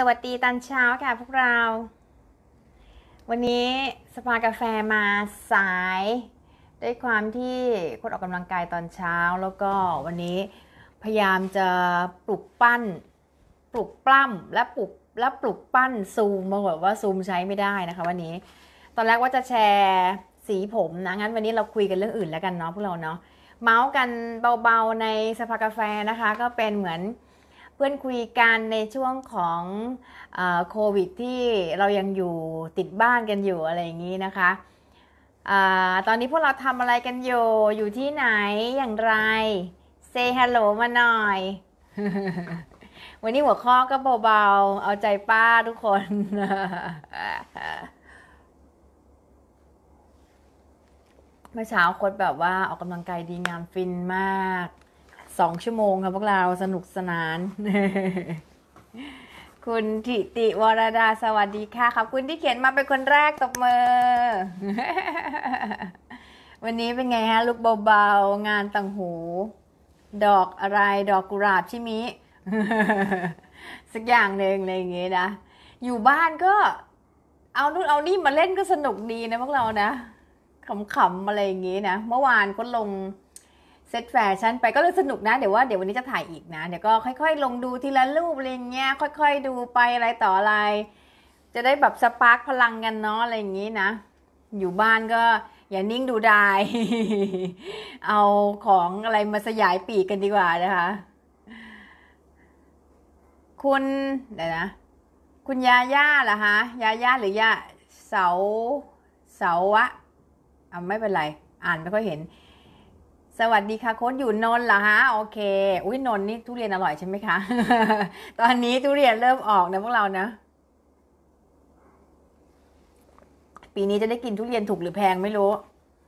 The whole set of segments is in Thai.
สวัสดีตอนเช้าค่ะพวกเรา วันนี้สปากาแฟมาสาย ด้วยความที่คนออกกำลังกายตอนเช้า แล้วก็วันนี้พยายามจะปลุกปั้น ปลุกปล้ำและปลุกและปลุกปั้นซูมมาบอกว่าซูมใช้ไม่ได้นะคะ วันนี้ ตอนแรกว่าจะแชร์สีผมนะ งั้น วันนี้เราคุยกันเรื่องอื่นแล้วกันเนาะพวกเราเนาะ เมาส์กันเบาๆในสปากาแฟนะคะ ก็เป็นเหมือนเพื่อนคุยกันในช่วงของโควิดที่เรายังอยู่ติดบ้านกันอยู่อะไรอย่างนี้นะคะอตอนนี้พวกเราทำอะไรกันอยู่ อยู่ที่ไหน อย่างไร say hello มาหน่อย วันนี้หัวข้อก็เบาๆ เอาใจป้าทุกคน เมื่อเช้าคดแบบว่าออกกำลังกายดีงามฟินมากสองชั่วโมงครับ พวกเรา สนุกสนาน คุณทิติวรดาสวัสดีค่ะขอบคุณที่เขียนมาเป็นคนแรกตบมือวันนี้เป็นไงฮะ ลูกเบาๆ งานต่างหู ดอกอะไรดอกกุหลาบช่มิ สักอย่างหนึ่งอะไรอย่างเงี้ยนะ อยู่บ้านก็ เอานู่นเอานี่มาเล่นก็สนุกดีนะพวกเรานะขำๆ อะไรอย่างเงี้ยนะ เมื่อวานก็ลงเซ็ตแฟชั่นไปก็เลยสนุกนะเดี๋ยวว่าเดี๋ยววันนี้จะถ่ายอีกนะ เดี๋ยวก็ค่อย ๆ ลงดูทีละรูปอะไรเงี้ย ค่อย ๆ ดูไปอะไรต่ออะไร จะได้แบบสปาร์กพลังกันเนาะอะไรอย่างงี้นะ อยู่บ้านก็อย่านิ่งดูได้เอาของอะไรมาสยายปีกกันดีกว่านะคะ คุณเดี๋ยวนะคุณยาย่าเหรอคะ ยาย่าหรือยาเสาเสาวะอ่าไม่เป็นไรอ่านไม่ค่อยเห็นสวัสดีค่ะโค้ดอยู่นนเหรอฮะโอเค อุ้ยนนนี่ทุเรียนอร่อยใช่ไหมคะตอนนี้ทุเรียนเริ่มออกนะพวกเรานะ ปีนี้จะได้กินทุเรียนถูกหรือแพงไม่รู้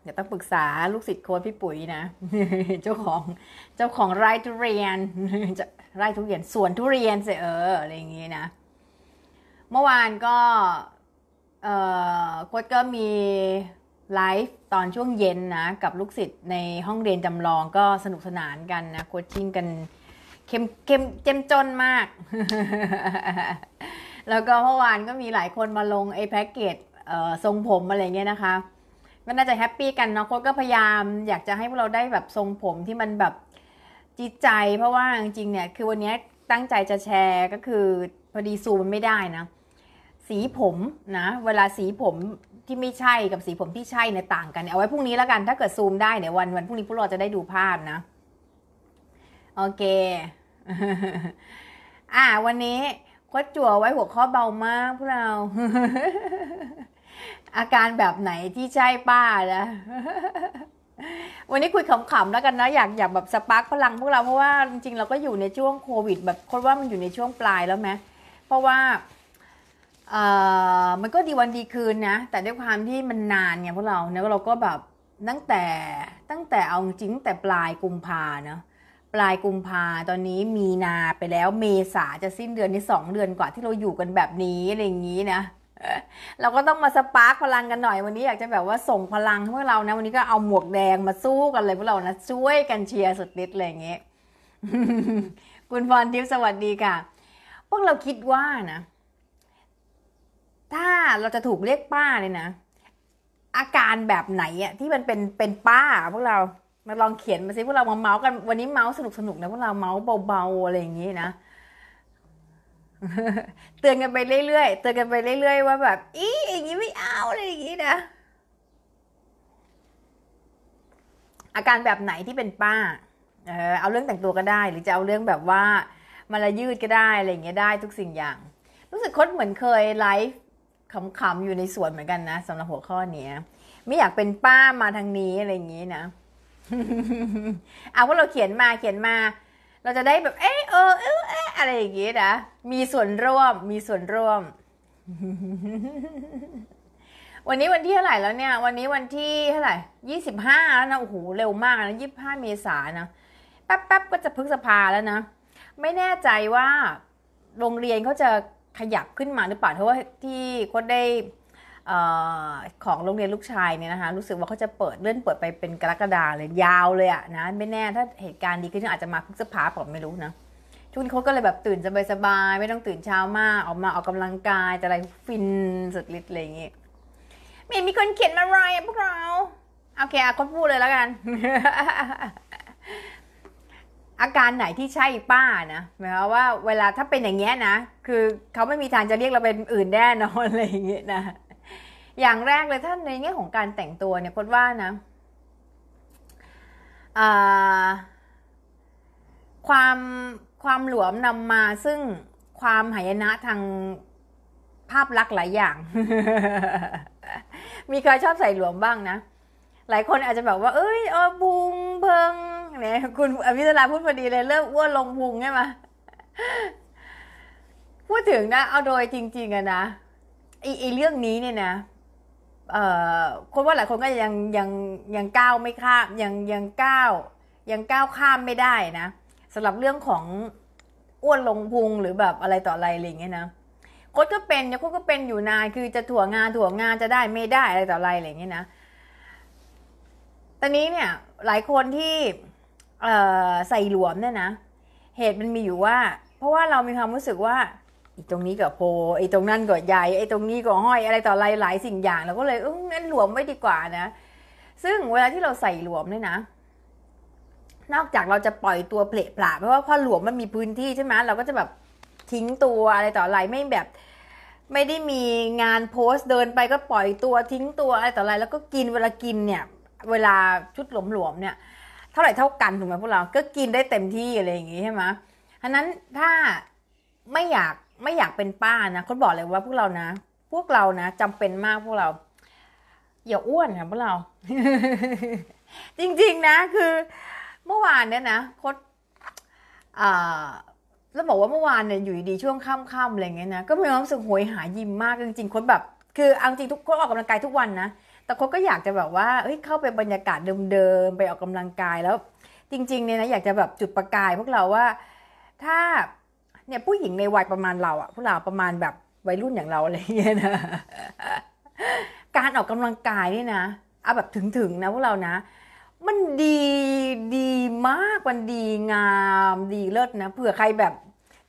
เดี๋ยวต้องปรึกษาลูกศิษย์โค้ดพี่ปุ๋ยนะเจ้าของเจ้าของไร่ทุเรียน จะไร่ทุเรียนสวนทุเรียนเสเอออะไรอย่างงี้นะ เมื่อวานก็เออโค้ดก็มีไลฟ์ตอนช่วงเย็นนะกับลูกศิษย์ในห้องเรียนจำลองก็สนุกสนานกันนะโคชชิ่งกันเข้มเข้มเจ้มจนมาก แล้วก็เมื่อวานก็มีหลายคนมาลงไอ้แพ็กเกจทรงผมอะไรเงี้ยนะคะก็น่าจะแฮปปี้กันเนาะโค้ชก็พยายามอยากจะให้พวกเราได้แบบทรงผมที่มันแบบจิตใจเพราะว่าจริงๆเนี่ยคือวันนี้ตั้งใจจะแชร์ก็คือพอดีซูมมันไม่ได้นะสีผมนะเวลาสีผมที่ไม่ใช่กับสีผมที่ใช่เนี่ยต่างกันเอาไว้พรุ่งนี้แล้วกัน ถ้าเกิดซูมได้เนี๋ยวัน วันพรุ่งนี้พวกเราจะได้ดูภาพนะโอเคอ่า วันนี้โคดจั่วไว้หัวข้อเบามากพวกเรา อาการแบบไหนที่ใช่ป้านะวันนี้คุยขำๆแล้วกันนะอยากอยากแบบสปาร์กพลังพวกเราเพราะว่าจริงๆเราก็อยู่ในช่วงโควิด แบบคดว่ามันอยู่ในช่วงปลายแล้วไหมเพราะว่ามันก็ดีวันดีคืนนะแต่ด้วยความที่มันนานไงพวกเราเนี่ยเราก็แบบตั้งแต่ตั้งแต่เอาจริงแต่ปลายกุมภาเนาะปลายกุมภาตอนนี้มีนาไปแล้วเมษาจะสิ้นเดือนนีสองเดือนกว่าที่เราอยู่กันแบบนี้อะไรอย่างนี้นะเราก็ต้องมาสปาร์คพลังกันหน่อยวันนี้อยากจะแบบว่าส่งพลังพวกเรานะวันนี้ก็เอาหมวกแดงมาสู้กันเลยพวกเรานะช่วยกันเชียร์สุดฤทธิ์อะไรอย่างเงี้ยคุณพรทิพย์สวัสดีค่ะ พวกเราคิดว่านะถ้าเราจะถูกเรียกป้าเนี่ยนะ อาการแบบไหนอะที่มันเป็นเป็นป้าพวกเรามาลองเขียนมาสิพวกเรามาเมาส์กันวันนี้เมาส์สนุกสนุกนะพวกเราเมาส์เบาๆอะไรอย่างนี้นะ เตือนกันไปเรื่อยๆเตือนกันไปเรื่อยๆว่าแบบอีอย่างนี้ไม่เอาอะไรอย่างนี้นะ อาการแบบไหนที่เป็นป้าเออเอาเรื่องแต่งตัวก็ได้หรือจะเอาเรื่องแบบว่า มาละยืดก็ได้อะไรอย่างเงี้ยได้ทุกสิ่งอย่าง รู้สึกคดเหมือนเคยไลฟ์ขำๆอยู่ในสวนเหมือนกันนะสำหรับหัวข้อเนี้ย ไม่อยากเป็นป้ามาทางนี้อะไรอย่างนี้นะเอาพวกเราเขียนมาเขียนมา เราจะได้แบบเออเออเอออะไรอย่างนี้นะมีส่วนร่วมมีส่วนร่วม วันนี้วันที่เท่าไหร่แล้วเนี่ย วันนี้วันที่เท่าไหร่ยี่สิบห้าแล้วนะโอ้โหเร็วมากนะยี่สิบห้าเมษานะแป๊บๆก็จะพฤษภาแล้วนะไม่แน่ใจว่า โรงเรียนเขาจะขยับขึ้นมาหรือเปล่าเพราะว่าที่โค้ดได้ของโรงเรียนลูกชายเนี่ยนะคะรู้สึกว่าเขาจะเปิดเลื่อนเปิดไปเป็นกรกฎาเลยยาวเลยอะนะ ไม่แน่ถ้าเหตุการณ์ดีขึ้นอาจจะมาพฤษภาผมไม่รู้นะช่วงนี้เขาก็เลยแบบตื่นสบายๆไม่ต้องตื่นเช้ามาก ออกมาออกกำลังกายอะไรฟิน สุดฤทธิ์อะไรอย่างงี้ไม่มีคนเขียนมารอะพวกเราโอเคอะก็พูดเลยแล้วกันอาการไหนที่ใช่ป้านะหมายความว่า เวลาถ้าเป็นอย่างเงี้ยนะคือเขาไม่มีทางจะเรียกเราเป็นอื่นแน่นอนอะไรอย่างเงี้ยนะ อย่างแรกเลยท่านในแง่ของการแต่งตัวเนี่ยพดว่านะความความหลวมนำมาซึ่งความหายนะทางภาพลักษณ์หลายอย่าง มีใครชอบใส่หลวมบ้างนะหลายคนอาจจะแบบว่าเอ้ยเออบุงเพิงเนี่ยคุณอภิษราพูดพอดีเลยเริ่มอ้วนลงพุงใช่ไหมพูดถึงนะเอาโดยจริงๆอะนะไอ้เรื่องนี้เนี่ยนะเอ่อคนว่าหลายคนก็ยังยังยังก้าวไม่ข้ามยังยังก้าวยังก้าวข้ามไม่ได้นะสำหรับเรื่องของอ้วนลงพุงหรือแบบอะไรต่ออะไรอะไรเงี้ยนะโค้ดก็เป็นเนี่ยโค้ดก็เป็นอยู่นานคือจะถั่วงานถั่วงานจะได้ไม่ได้อะไรต่ออะไรอะไรเงี้ยนะตอนนี้เนี่ย หลายคนที่ใส่หลวมเนี่ยนะ เหตุมันมีอยู่ว่า เพราะว่าเรามีความรู้สึกว่าอีตรงนี้ก็โพ ไอตรงนั้นก็ ใหญ่ไอตรงนี้ก็ห้อย อะไรต่ออะไรหลายสิ่งอย่างเราก็เลยเอองั้นหลวมไว้ดีกว่านะซึ่งเวลาที่เราใส่หลวมเนี่ยนะนอกจากเราจะปล่อยตัวเปละปลาเพราะว่าพอหลวมมันมีพื้นที่ใช่ไหมเราก็จะแบบทิ้งตัวอะไรต่ออะไรไม่แบบ ไม่ได้มีงานโพสต์เดินไปก็ปล่อยตัวทิ้งตัวอะไรต่ออะไร แล้วก็กินเวลากินเนี่ย เวลาชุดหลวมๆเนี่ยท่าไหร่เท่ากันถูกไหมพวกเรา ก็กินได้เต็มที่อะไรอย่างงี้ใช่ไหมัะนั้นถ้าไม่อยากไม่อยากเป็นป้านะคนบอกเลยว่า พวกเรานะพวกเรานะ จำเป็นมากพวกเราอย่าอ้วนค่ะพวกเรา จริง ๆนะ คือ เมื่อวานเนี่ยนะคดอ่าแล้วบอกว่าเมื่อวานเนี่ยอยู่ดีช่วงค่ำๆอะไรเงี้ยนะก็มีความรู้สึกหวยหายิมมากจริงๆคนแบบ คือเอาจริงทุกคนออกกำลังกายทุกวันนะแต่คนก็อยากจะแบบว่าเฮ้ย เข้าไปบรรยากาศเดิมๆ ไปออกกำลังกายแล้ว จริงๆ เนี่ยนะ อยากจะแบบจุดประกายพวกเราว่า ถ้าเนี่ยผู้หญิงในวัยประมาณเราอะพวกเราประมาณแบบวัยรุ่นอย่างเราอะไรเงี้ยนะ การออกกำลังกายนี่นะเอาแบบถึงๆนะพวกเรานะ มันดีดีมาก มันดีงาม ดีเลิศนะ เผื่อใครแบบ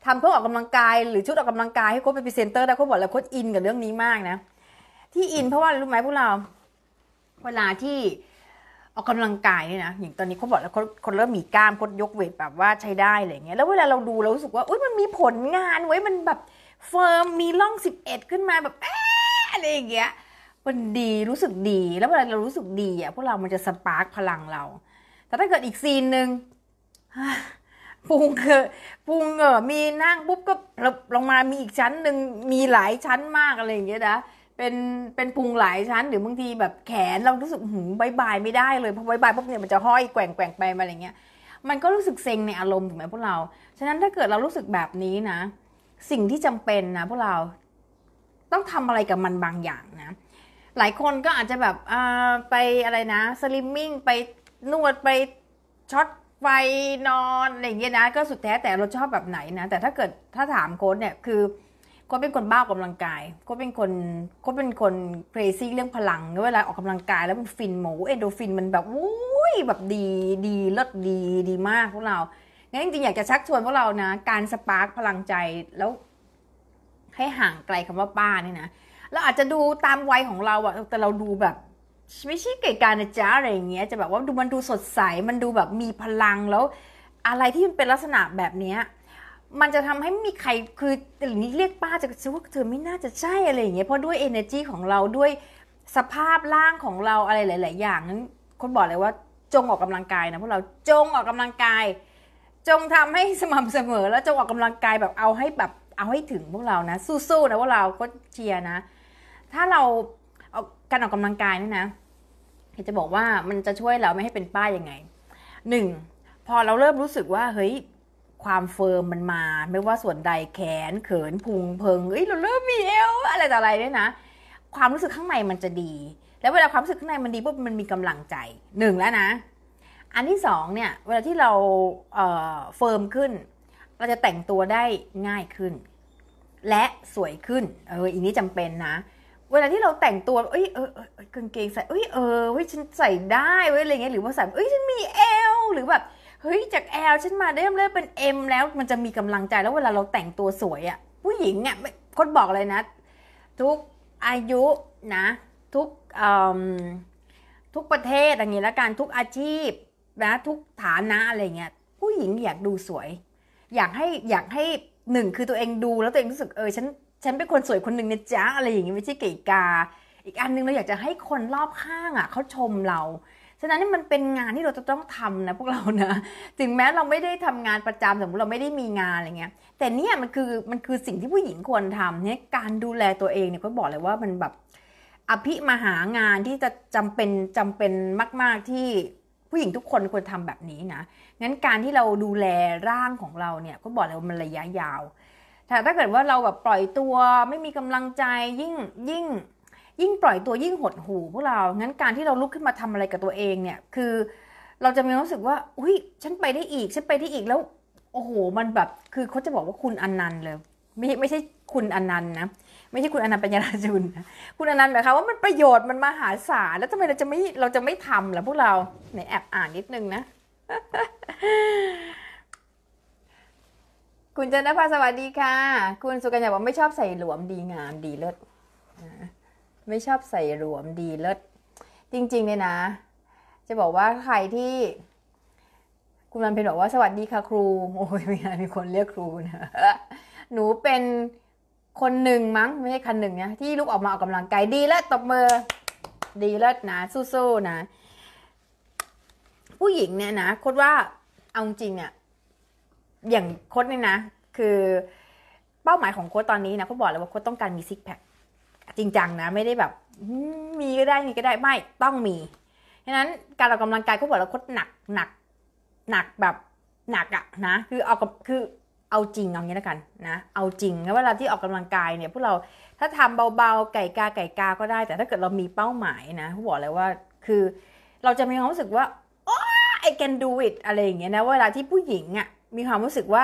ทำเพื่อออกกำลังกายหรือชุดออกกำลังกายให้โค้ชเป็นพรีเซนเตอร์ได้โค้ชบอกแล้วโค้ชอินกับเรื่องนี้มากนะ ที่อินเพราะว่ารู้ไหมพวกเราเวลาที่ออกกำลังกายเนี่ยนะอย่างตอนนี้เขาบอกแล้วคนเริ่มมีกล้ามคนยกเวทแบบว่าใช้ได้อะไรเงี้ย แล้วเวลาเราดูเรารู้สึกว่าอุ้ยมันมีผลงานไว้มันแบบเฟิร์มมีร่องสิบเอ็ดขึ้นมาแบบอะไรอย่างเงี้ยมันดีรู้สึกดีแล้วเวลาเรารู้สึกดีอ่ะพวกเรามันจะสปาร์คพลังเรา แต่ถ้าเกิดอีกซีนหนึ่งปุงเกอปุงเออมีนั่งปุ๊บก็ลงมามีอีกชั้นหนึ่งมีหลายชั้นมากอะไรอย่างเงี้ยนะเป็นเป็นพุงหลายชั้น หรือบางทีแบบแขนเรารู้สึกหูบายบายไม่ได้เลยเพรบายบายปุ๊บเนี่ยมันจะห้อยแกว่งแกว่งไปมาอะไรเงี้ย มันก็รู้สึกเซ็งในอารมณ์ถูกไหมพวกเรา ฉะนั้นถ้าเกิดเรารู้สึกแบบนี้นะ สิ่งที่จำเป็นนะ พวกเราต้องทำอะไรกับมันบางอย่างนะ หลายคนก็อาจจะแบบอไปอะไรนะสลิมมิ่งไปนวดไป ช็อตไฟนอนอะไรเงี้ยนะก็สุดแท้แต่เราชอบแบบไหนนะ แต่ถ้าเกิดถ้าถามโค้ดเนี่ยคือก็เป็นคนบ้าออกกาลังกาย ก็เป็นคนก็เป็นคนเครซี่เรื่องพลัง เวลาออกกำลังกายแล้วมันฟินหมูเอนโดฟินมันแบบวุ้ยแบบดีดีเลิศดีดีมากพวกเรา งั้นจริงๆอยากจะชักชวนพวกเรานะ การสปาร์กพลังใจแล้ว ให้ห่างไกลคำว่าป้าเนี่ยนะเราอาจจะดูตามวัยของเราอะแต่เราดูแบบไม่ใช่เกดการนะจ๊ะอะไรอย่างเงี้ยจะแบบว่าดูมันดูสดใสมันดูแบบมีพลังแล้วอะไรที่มันเป็นลักษณะแบบเนี้ยมันจะทำให้มีใครคืออย่างนี้เรียกป้าจะคิดว่าเธอไม่น่าจะใช่อะไรอย่างเงี้ยเพราะด้วย energy ของเราด้วยสภาพร่างของเราอะไรหลาย ๆ อย่าง นั้นคนบอกเลยว่าจงออกกำลังกายนะ พวกเราจงออกกำลังกาย จงทำให้สม่ำเสมอแล้วจงออกกำลังกายแบบเอาให้แบบเอาให้ถึงพวกเรานะสู้ ๆ นะพวกเราก็เชียร์นะ ถ้าเราเอาการออกกำลังกายนี่นะจะบอกว่ามันจะช่วยเราไม่ให้เป็นป้ายยังไงหนึ่งพอเราเริ่มรู้สึกว่าเฮ้ยความเฟิร์มมันมาไม่ว่าส่วนใดแขน เขินพุงเพิงเอ้ยเราเริ่มมีเอวอะไรต่ออะไรด้วยนะ ความรู้สึกข้างในมันจะดี แล้วเวลาความรู้สึกข้างในมันดีปุ๊บมันมีกำลังใจหนึ่งแล้วนะอันที่สองเนี่ย เวลาที่เราเเฟิร์มขึ้น เราจะแต่งตัวได้ง่ายขึ้น และสวยขึ้น เอออีกนี้จำเป็นนะเวลาที่เราแต่งตัวเอ้ยเออเกางเกงใส่เอ้ยเออเฮ้ยฉันใส่ได้เว้ยอะไรเงี้ยหรือว่าใส่เอ้ยฉันมีเอว หรือแบบเฮ้ยจากแอลฉันมาได้เริ่มเป็นเอ็มแล้วมันจะมีกำลังใจแล้วเวลาเราแต่งตัวสวยอะ่ะผู้หญิงเนี่ยคนบอกเลยนะ ทุกอายุนะทุกทุกประเทศอย่างนี้ละกันทุกอาชีพนะทุกฐานะอะไรเงี้ยผู้หญิงอยากดูสวย อยากให้อยากให้หนึ่งคือตัวเองดูแล้วตัวเองรู้สึกเออฉันฉันเป็นคนสวยคนหนึ่งเนี่ยจ้าอะไรอย่างงี้ไม่ใช่เก๋กา อีกอันนึงเราอยากจะให้คนรอบข้างอะ่ะเขาชมเราฉะนั้นนี่มันเป็นงานที่เราจะต้องทำนะพวกเรานะ ถึงแม้เราไม่ได้ทำงานประจำ สมมติเราไม่ได้มีงานอะไรเงี้ย แต่เนี่ยมันคือมันคือสิ่งที่ผู้หญิงควรทำเนี่ยการดูแลตัวเองเนี่ยก็บอกเลยว่ามันแบบอภิมหางานที่จะจำเป็นจำเป็นมาก ๆที่ผู้หญิงทุกคนควรทำแบบนี้นะ งั้นการที่เราดูแลร่างของเราเนี่ยก็บอกเลยว่ามันระยะยาวแต่ถ้าเกิดว่าเราแบบปล่อยตัวไม่มีกำลังใจยิ่งยิ่งยิ่งปล่อยตัวยิ่งหดหู่พวกเรา งั้นการที่เราลุกขึ้นมาทำอะไรกับตัวเองเนี่ย คือเราจะมีความรู้สึกว่า อุ้ยฉันไปได้อีกฉันไปได้อีกแล้ว โอ้โหมันแบบ คือเขาจะบอกว่าคุณอนันต์เลย ไม่ไม่ใช่คุณอนันต์นะไม่ใช่คุณอนันต์ปัญญาจุนคุณอนันต์หมายความว่ามันประโยชน์มันมหาศาลแล้วทำไมเราจะไม่เราจะไม่ทำล่ะพวกเราไหนแอบอ่านนิดนึงนะ คุณจันทภาสวัสดีค่ะ คุณสุกัญญาบอกไม่ชอบใส่หลวมดีงามดีเลิศไม่ชอบใส่หลวมดีเลิศจริง ๆเลยนะ จะบอกว่าใครที่ คุณมันเพนบอกว่าสวัสดีค่ะครู โอ้ยมีมีคนเรียกครูนะหนูเป็นคนหนึ่งมั้งไม่ใช่คันหนึ่งนะที่ลุกออกมาออกกำลังกายดีเลิศตบมือ ดีเลิศนะสู้ๆนะ ผู้หญิงเนี่ยนะโคดว่าเอาจริงเนี่ย อย่างโคดเนี่ยนะ คือเป้าหมายของโค้ดตอนนี้นะโค้ดบอกเลยว่าโค้ดต้องการมีซิกแพคจริงจังนะไม่ได้แบบมีก็ได้มีก็ได้ไม่ต้องมีฉะนั้นการออกกำลังกายก็บอกเราคดหนักหนักหนักแบบหนักอะนะคือเอากับคือเอาจริงเอางี้แล้วกันนะเอาจริงแล้วเวลาที่ออกกำลังกายเนี่ยพวกเราถ้าทำเบาๆ ไก่กาไก่กา ก็ได้ แต่ถ้าเกิดเรามีเป้าหมายนะผู้บอกเลยว่าคือ เราจะมีความรู้สึกว่าโอ้ I can do it อะไรอย่างเงี้ยนะเวลาที่ผู้หญิงอะมีความรู้สึกว่า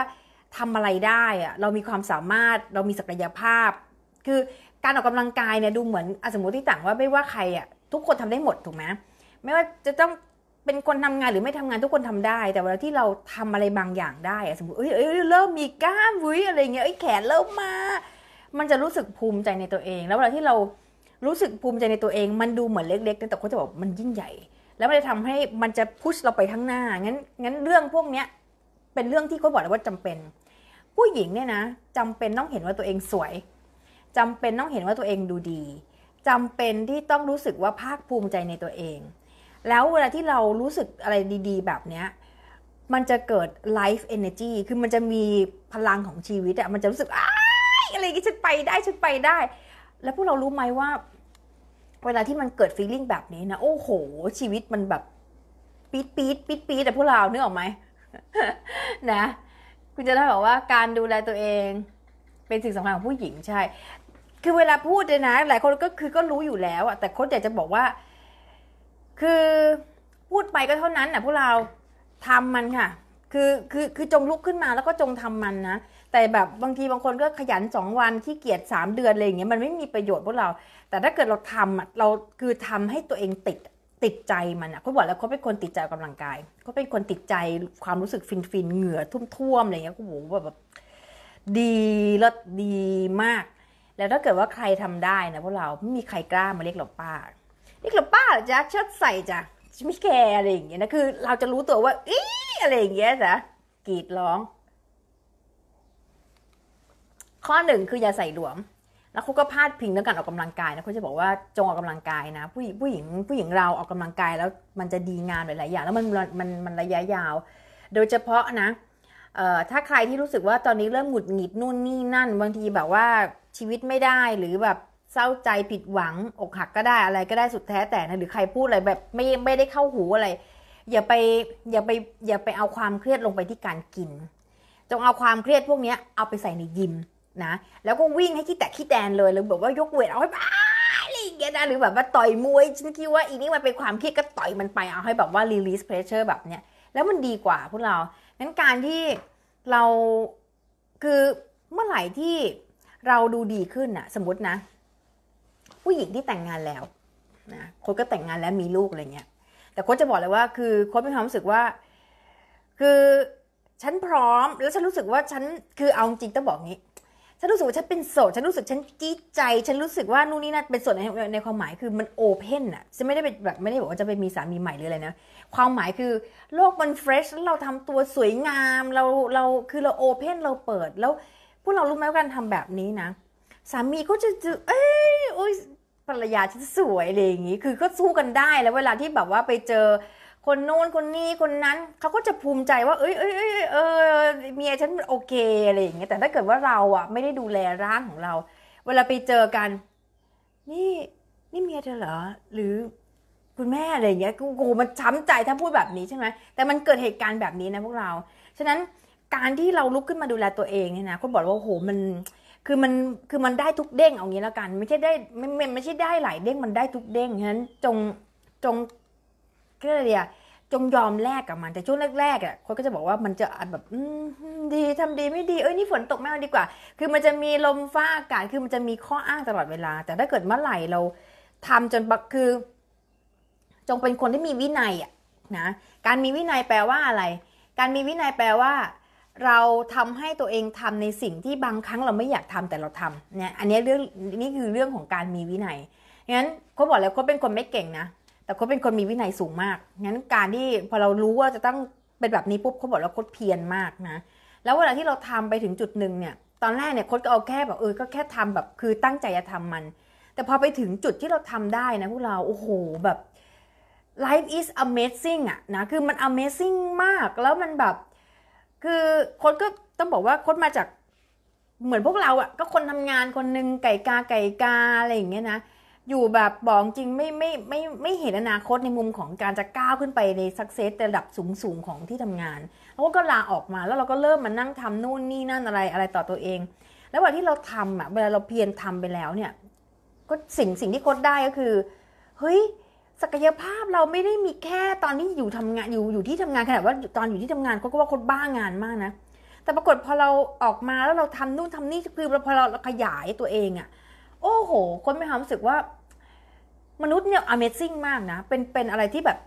ทำอะไรได้อะเรามีความสามารถเรามีศักยภาพ คือการออกกำลังกายเนี่ยดูเหมือนอสมมติต่างว่าไม่ว่าใครอ่ะทุกคนทำได้หมดถูกไหมไม่ว่าจะต้องเป็นคนทำงานหรือไม่ทำงานทุกคนทำได้ แต่เวลาที่เราทำอะไรบางอย่างได้สมมติเอ้ยเอยเริ่มมีกล้ามวุ้ยอะไรเงี้ยเอ้ยแขนเริ่มมา มันจะรู้สึกภูมิใจในตัวเอง แล้วเวลาที่เรารู้สึกภูมิใจในตัวเองมันดูเหมือนเล็กๆ แต่คนจะบอกมันยิ่งใหญ่ แล้วมันจะทำให้มันจะพุชเราไปข้างหน้างั้นงั้นเรื่องพวกเนี้ยเป็นเรื่องที่เขาบอกเลยว่าจำเป็น ผู้หญิงเนี่ยนะจำเป็นต้องเห็นว่าตัวเองสวยจำเป็นต้องเห็นว่าตัวเองดูดี จำเป็นที่ต้องรู้สึกว่าภาคภูมิใจในตัวเอง แล้วเวลาที่เรารู้สึกอะไรดี ๆ แบบเนี้ย มันจะเกิด life energy คือมันจะมีพลังของชีวิตอะมันจะรู้สึกอะไรกี้ฉันไปได้ฉันไปได้ แล้วพวกเรารู้ไหมว่า เวลาที่มันเกิด feeling แบบนี้นะ โอ้โห ชีวิตมันแบบปี๊ดปี๊ดปี๊ดปี๊ดแต่พวกเราเนื้อออกไหม นะ คุณจะได้บอกว่าการดูแลตัวเอง เป็นสิ่งสำคัญของผู้หญิงใช่คือเวลาพูดเ่ยนะ หลายคนก็คือก็รู้อยู่แล้วอะแต่โค้ชอยากจะบอกว่า คือพูดไปก็เท่านั้นนะพวกเราทำมันค่ะ คือคือคือจงลุกขึ้นมาแล้วก็จงทำมันนะ แต่แบบบางทีบางคนก็ขยันสองวันขี้เกียจสามเดือนอะไรอย่างเงี้ย มันไม่มีประโยชน์พวกเรา แต่ถ้าเกิดเราทำอะเราคือทำให้ตัวเองติดติดใจมันอะเขาบอกแล้วเขาเป็นคนติดใจกำลังกายเขาเป็นคนติดใจความรู้สึกฟินฟินเหงื่อท่วมๆ อะไรเงี้ยขาบอกว่าแบบดีแล้วดีมากแล้วถ้าเกิดว่าใครทำได้นะพวกเราไม่มีใครกล้ามาเรียกเราป้าเรียกเราป้าจ้ะชดใส่จ้ะไม่แคร์อะไรอย่างเงี้ยนะคือ เราจะรู้ตัวว่าอีอะไรอย่างเงี้ยจ้ะกรีดร้อง ข้อหนึ่งคืออย่าใส่หลวม แล้วเขาก็พาดพิงเรื่องการออกกำลังกายนะเขาจะบอกว่าจงออกกำลังกายนะผู้หญิงผู้หญิงผู้หญิงเราออกกำลังกายแล้วมันจะดีงานหลายๆอย่างแล้วมันมันมันระยะยาว โดยเฉพาะนะถ้าใครที่รู้สึกว่าตอนนี้เริ่มหงุดหงิดนู่นนี่นั่น บางทีแบบว่าชีวิตไม่ได้หรือแบบเศร้าใจผิดหวังอกหักก็ได้อะไรก็ได้สุดแท้แต่นะหรือใครพูดอะไรแบบไม่ไม่ได้เข้าหูอะไร อย่าไปอย่าไปอย่าไปเอาความเครียดลงไปที่การกิน จงเอาความเครียดพวกนี้เอาไปใส่ในยิมนะแล้วก็วิ่งให้ขี้แตกขี้แดนเลยหรือแบบว่ายกเวทเอาให้บ้าอะไรอย่างเงี้ยนะหรือแบบว่าต่อยมวย ฉันคิดว่าอีนี่มันเป็นความเครียดก็ต่อยมันไปเอาให้แบบว่ารีลิสเพรสเชอร์แบบเนี้ย แล้วมันดีกว่าพวกเรานั้นการที่เราคือเมื่อไหร่ที่เราดูดีขึ้นอะสมมตินะ ผู้หญิงที่แต่งงานแล้วนะโค้ดก็แต่งงานแล้วมีลูกอะไรเงี้ยแต่โค้ดจะบอกเลยว่าคือโค้ดมีความรู้สึกว่า คือฉันพร้อมแล้วฉันรู้สึกว่าฉันคือเอาจริงต้องบอกงี้ ฉันรู้สึกว่าฉันเป็นโสดฉันรู้สึกฉันจี้ใจ ฉันรู้สึกว่านู่นนี่นั่นเป็นส่วนในในความหมายคือมันโอเพนอะจะไม่ได้ปแบบไม่ได้บอกว่าจะไปมีสามีใหม่หรืออะไรนะความหมายคือโลกมันเฟรชแล้วเราทำตัวสวยงามเราเราคือเราโอเพนเราเปิดแล้วพวกเรารู้ไหมว่าการทำแบบนี้นะสามีก็จะจะเอ้ยโอ้ยภรรยาฉันสวยอะไรอย่างงี้คือก็สู้กันได้แล้วเวลาที่แบบว่าไปเจอ คนโน้นคนนี้คนนั้นเขาก็จะภูมิใจว่าเอ้ยเอ้ยเอ้ยเออเมียฉันโอเคอะไรอย่างเงี้ยแต่ถ้าเกิดว่าเราอ่ะไม่ได้ดูแลร่างของเรา เวลาไปเจอกัน นี่นี่เมียเธอเหรอหรือ คุณแม่อะไรอย่างเงี้ยกูมันช้ำใจถ้าพูดแบบนี้ใช่ไหมแต่มันเกิดเหตุการณ์แบบนี้นะพวกเราฉะนั้นการที่เราลุกขึ้นมาดูแลตัวเองเนี่ยนะคนบอกว่าโอ้โหมัน คือมันคือมันได้ทุกเด้งเอางี้แล้วกันไม่ใช่ได้ ไม่ ไม่ไม่ใช่ได้หลายเด้งมันได้ทุกเด้งฉะนั้นจงจงก็เลยอะจงยอมแลกกับมันแต่ช่วงแรกๆอ่ะคนก็จะบอกว่ามันจะแบบดีทำดีไม่ดีเอ้ยนี่ฝนตกไม่เอาดีกว่า คือมันจะมีลมฟ้าอากาศคือมันจะมีข้ออ้างตลอดเวลา แต่ถ้าเกิดเมื่อไหร่เราทำจนคือ จงเป็นคนที่มีวินัยอ่ะนะการมีวินัยแปลว่าอะไร การมีวินัยแปลว่าเราทำให้ตัวเองทำในสิ่งที่บางครั้งเราไม่อยากทำแต่เราทำเนี่ยอันนี้เรื่องนี่คือเรื่องของการมีวินัยงั้นเขาบอกแล้วเขาเป็นคนไม่เก่งนะแต่เขาเป็นคนมีวินัยสูงมากงั้นการที่พอเรารู้ว่าจะต้องเป็นแบบนี้ปุ๊บเขาบอกล้าโคตรเพียรมากนะแล้วเวลาที่เราทำไปถึงจุดหนึ่งเนี่ย ตอนแรกเนี่ยโคตรก็เอาแค่แบบเออก็แค่ทำแบบคือตั้งใจจะทำมัน แต่พอไปถึงจุดที่เราทำได้นะพวกเราโอ้โหแบบ life is amazing อะนะคือมัน amazing มากแล้วมันแบบคือโค้ก็ต้องบอกว่าโค้มาจากเหมือนพวกเราอะก็คนทำงานคนหนึ่งไก่กาไก่กาอะไรอย่างเงี้ยนะอยู่แบบบอกจริงไม่ไม่ไมไม่ไม่เห็นอนาคตในมุมของการจะก้าวขึ้นไปในสักเซสระดับสูงสูงของที่ทำงานเราก็ลาออกมาแล้วเราก็เริ่มมานั่งทำนู่นนี่นั่นอะไรอะไรต่อตัวเอง แล้ววันที่เราทำอะเวลาเราเพียรทำไปแล้วเนี่ยก็สิ่งสิ่งที่โค้ดได้ก็คือเฮ้ยศักยภาพเราไม่ได้มีแค่ตอนที่อยู่ทำงานอยู่อยู่ที่ทำงาน ขนาดว่าตอนอยู่ที่ทำงานเขาก็ว่าคนบ้างานมากนะ แต่ปรากฏพอเราออกมาแล้วเราทำนู่นทำนี่คือพอเราขยายตัวเองอะ่ะโอ้โห คนไม่ความรู้สึกว่า มนุษย์เนี่ย amazing มากนะเป็นเป็นอะไรที่แบบ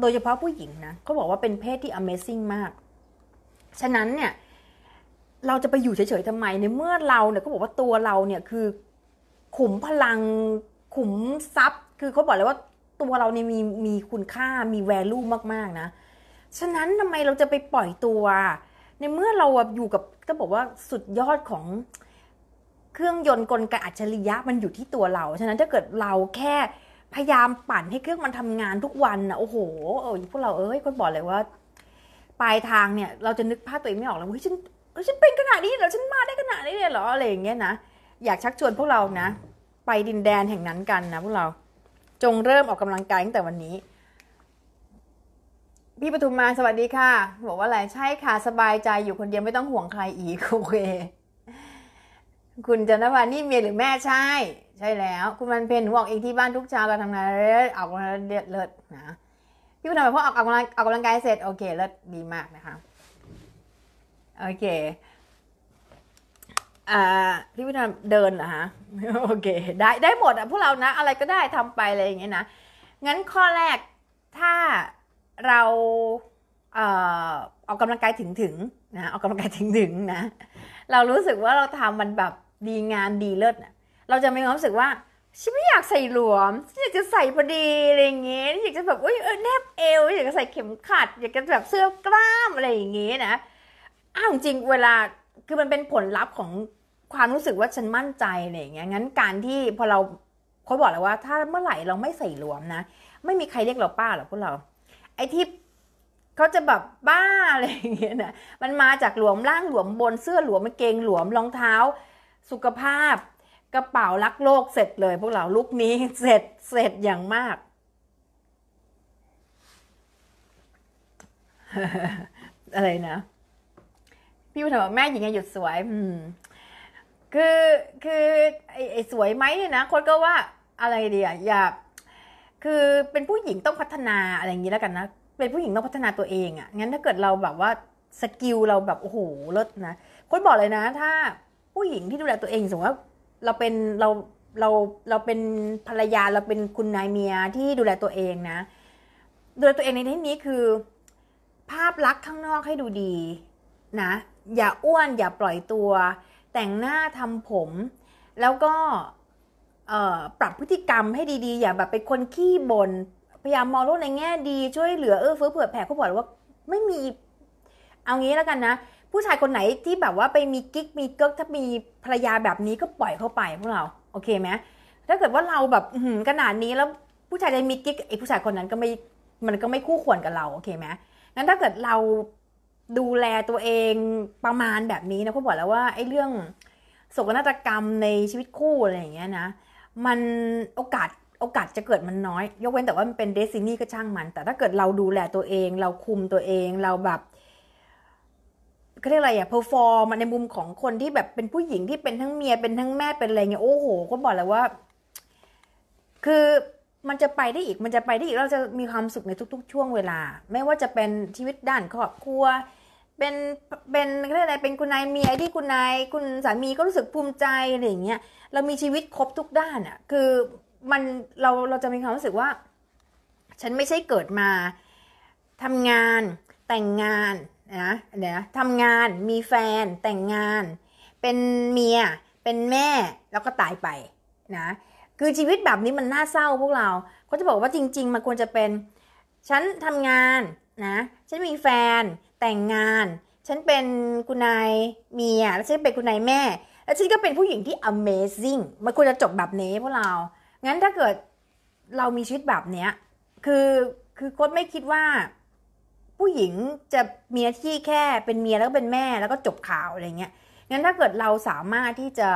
โดยเฉพาะผู้หญิงนะเขาบอกว่าเป็นเพศที่ amazing มาก ฉะนั้นเนี่ย เราจะไปอยู่เฉยๆทำไมในเมื่อเราเนี่ยเขาบอกว่าตัวเราเนี่ยคือ ขุมพลังขุมทรัพย์คือเขาบอกเลยว่าตัวเราเนี่ยมีมีคุณค่ามีแวลูมากๆนะฉะนั้นทำไมเราจะไปปล่อยตัว ในเมื่อเราอยู่กับก็บอกว่าสุดยอดของเครื่องยนต์กลไกอัจฉริยะมันอยู่ที่ตัวเราฉะนั้นถ้าเกิดเราแค่พยายามปั่นให้เครื่องมันทำงานทุกวันนะโอ้โหเออพวกเราเอ้ยคนบอกเลยว่าปลายทางเนี่ย เราจะนึกภาพตัวเองไม่ออกแล้วเฮ้ยฉันเฮ้ฉันเป็นขนาดนี้เหรอฉันมาได้ขนาดนี้เลยเหรออะไรอย่างเงี้ยนะอยากชักชวนพวกเรานะไปดินแดนแห่งนั้นกันนะพวกเราจงเริ่มออกกำลังกายตั้งแต่วันนี้พี่ปทุมมาสวัสดีค่ะบอกว่าอะไรใช่ค่ะสบายใจอยู่คนเดียวไม่ต้องห่วงใครอีกโอเคคุณจันทวันนี่เมียหรือแม่ใช่ ใช่แล้ว คุณวันเพ็ญหนูออกเองที่บ้านทุกเช้าเราทำงานเลิศออกกำลังเลิศนะพี่คุณทำไปพอออกกำลังออกกำลังกายเสร็จโอเคเลิศดีมากนะคะโอเคพี่พิทาเดินนะฮะโอเคได้ได้หมดอ่ะพวกเรานะอะไรก็ได้ทำไปอะไรอย่างเงี้ยนะงั้นข้อแรกถ้าเราเอาอกกำลังกายถึงถึงนะออกกำลังกายถึงถึงนะเรารู้สึกว่าเราทำมันแบบดีงามดีเลิศเราจะมีความรู้สึกว่าฉันไม่อยากใส่หลวมฉันอยากจะใส่พอดีอะไรอย่างเงี้ยอยากจะแบบอุ้ยเออแนบเอว อยากจะใส่เข็มขัดอยากจะแบบเสื้อกล้ามอะไรอย่างเงี้ยนะอ้าวจริงเวลาคือมันเป็นผลลัพธ์ของความรู้สึกว่าฉันมั่นใจอะไรอย่างเงี้ยงั้นการที่พอเราเขาบอกเลยว่า ถ้าเมื่อไหร่เราไม่ใส่หลวมนะ ไม่มีใครเรียกเราป้าหรอกพวกเรา ไอ้ที่เขาจะแบบบ้าอะไรอย่างเงี้ยนะมันมาจากหลวมล่างหลวมบนเสื้อหลวมกางเกงหลวมรองเท้า สุขภาพ กระเป๋ารักโลกเสร็จเลย พวกเราลุกนี้เสร็จเสร็จอย่างมากอะไรนะพี่วุทัยบอกแม่หญิงไงหยุดสวยอืมคือคือไอไอสวยไหมเนี่ยนะคนก็ว่าอะไรดีอะอย่าคือเป็นผู้หญิงต้องพัฒนาอะไรอย่างนี้แล้วกันนะเป็นผู้หญิงต้องพัฒนาตัวเองอะงั้นถ้าเกิดเราแบบว่าสกิลเราแบบโอ้โหเลิศนะคนบอกเลยนะ ถ้าผู้หญิงที่ดูแลตัวเองสมมติว่าเราเป็นเราเราเราเป็นภรรยาเราเป็นคุณนายเมียที่ดูแลตัวเองนะดูแลตัวเองในที่นี้คือ ภาพลักษณ์ข้างนอกให้ดูดี นะอย่าอ้วนอย่าปล่อยตัว แต่งหน้าทำผม แล้วก็ปรับพฤติกรรมให้ดีๆ อย่าแบบเป็นคนขี้บน่นพยายามมองโลกในแง่ดีช่วยเหลือเออเฟื้อเผื่อแผ่เขาบอกว่าไม่มี เอางี้แล้วกันนะ ผู้ชายคนไหนที่แบบว่าไปมีกิ๊กมีเกิ๊กถ้ามีภรรยาแบบนี้ก็ปล่อยเข้าไปพวกเรา โอเคไหมถ้าเกิดว่าเราแบบขนาดนี้แล้วผู้ชายจะมีกิ๊กไอ้ผู้ชายคนนั้นก็ไม่มันก็ไม่คู่ควรกับเราโอเคไหมงั้นถ้าเกิดเราดูแลตัวเองประมาณแบบนี้นะก็บอกแล้วว่าไอ้เรื่องโศกนาฏกรรมในชีวิตคู่อะไรอย่างเงี้ยนะ มันโอกาสโอกาสจะเกิดมันน้อย ยกเว้นแต่ว่ามันเป็นเดซินี่ก็ช่างมัน แต่ถ้าเกิดเราดูแลตัวเอง เราคุมตัวเองเราแบบเขาเรียกอะไรอะเพอร์ฟอร์มในมุมของคนที่แบบเป็นผู้หญิงที่เป็นทั้งเมียเป็นทั้งแม่เป็นอะไรเงี้ยโอ้โห ก็บอกเลยว่า คือมันจะไปได้อีกมันจะไปได้อีก เราจะมีความสุขในทุก ๆ ช่วงเวลา ไม่ว่าจะเป็นชีวิตด้านครอบครัว เป็น เป็นเรื่องอะไร เป็นคุณนายมีไอที่คุณนายคุณสามีก็รู้สึกภูมิใจอะไรอย่างเงี้ย เรามีชีวิตครบทุกด้านอะ่ะคือมันเราเราจะมีความรู้สึกว่า ฉันไม่ใช่เกิดมาทำงานแต่งงานนะเดี๋ยวทำงานมีแฟนแต่งงาน เป็นเมีย เป็นแม่แล้วก็ตายไปนะคือชีวิตแบบนี้มันน่าเศร้าพวกเราเขาจะบอกว่าจริงๆมันควรจะเป็น ฉันทำงานนะฉันมีแฟนแต่งงาน ฉันเป็นคุณนายเมีย แล้วฉันเป็นคุณนายแม่ แล้วฉันก็เป็นผู้หญิงที่ amazing มันควรจะจบแบบนี้พวกเรางั้นถ้าเกิดเรามีชีวิตแบบเนี้ยคือ คือโค้ดไม่คิดว่า ผู้หญิงจะมีหน้าที่แค่เป็นเมียแล้วก็เป็นแม่แล้วก็จบข่าวอะไรเงี้ยงั้นถ้าเกิดเราสามารถที่จะ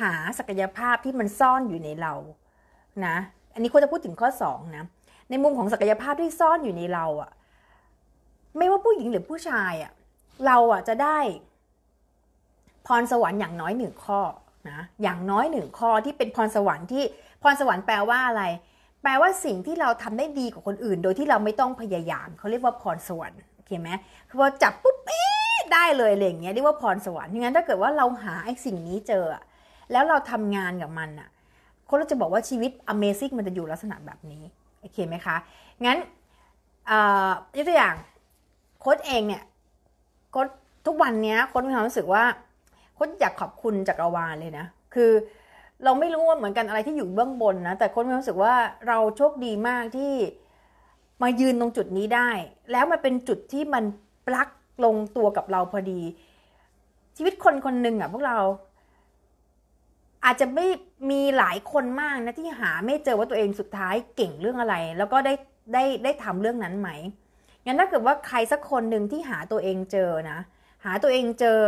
หาศักยภาพที่มันซ่อนอยู่ในเรา นะ อันนี้ควรจะพูดถึงข้อ2นะ ในมุมของศักยภาพที่ซ่อนอยู่ในเราอะ ไม่ว่าผู้หญิงหรือผู้ชายอะ เราอะจะได้ พรสวรรค์อย่างน้อยหนึ่งข้อนะ อย่างน้อยหนึ่งข้อที่เป็นพรสวรรค์ที่ พรสวรรค์แปลว่าอะไร แปลว่าสิ่งที่เราทำได้ดีกว่าคนอื่น โดยที่เราไม่ต้องพยายามเขาเรียกว่าพรสวรรค์โอเคไหม คือพอจับปุ๊บเอ๊ได้เลยอะไรอย่างเงี้ย เรียกว่าพรสวรรค์งั้นถ้าเกิดว่าเราหาไอ้สิ่งนี้เจอแล้วเราทำงานกับมันอะคนเราจะบอกว่าชีวิต Amazing มันจะอยู่ลักษณะแบบนี้ โอเคไหมคะ งั้นยกตัวอย่างโค้ดเองเนี่ยโค้ดทุกวันเนี้ยโค้ดมีความรู้สึกว่าโค้ดอยากขอบคุณจักรวาลเลยนะ คือเราไม่รู้ว่าเหมือนกันอะไรที่อยู่เบื้องบนนะ แต่โค้ดมีความรู้สึกว่าเราโชคดีมากที่มายืนตรงจุดนี้ได้ แล้วมันเป็นจุดที่มันปลักลงตัวกับเราพอดี ชีวิตคนคนหนึ่งอะ่ะพวกเราอาจจะไม่มีหลายคนมากนะที่หาไม่เจอว่าตัวเองสุดท้ายเก่งเรื่องอะไร แล้วก็ได้ได้ได้ทำเรื่องนั้นไหมงั้นถ้าเกิดว่าใครสักคนหนึ่งที่หาตัวเองเจอนะ หาตัวเองเจอ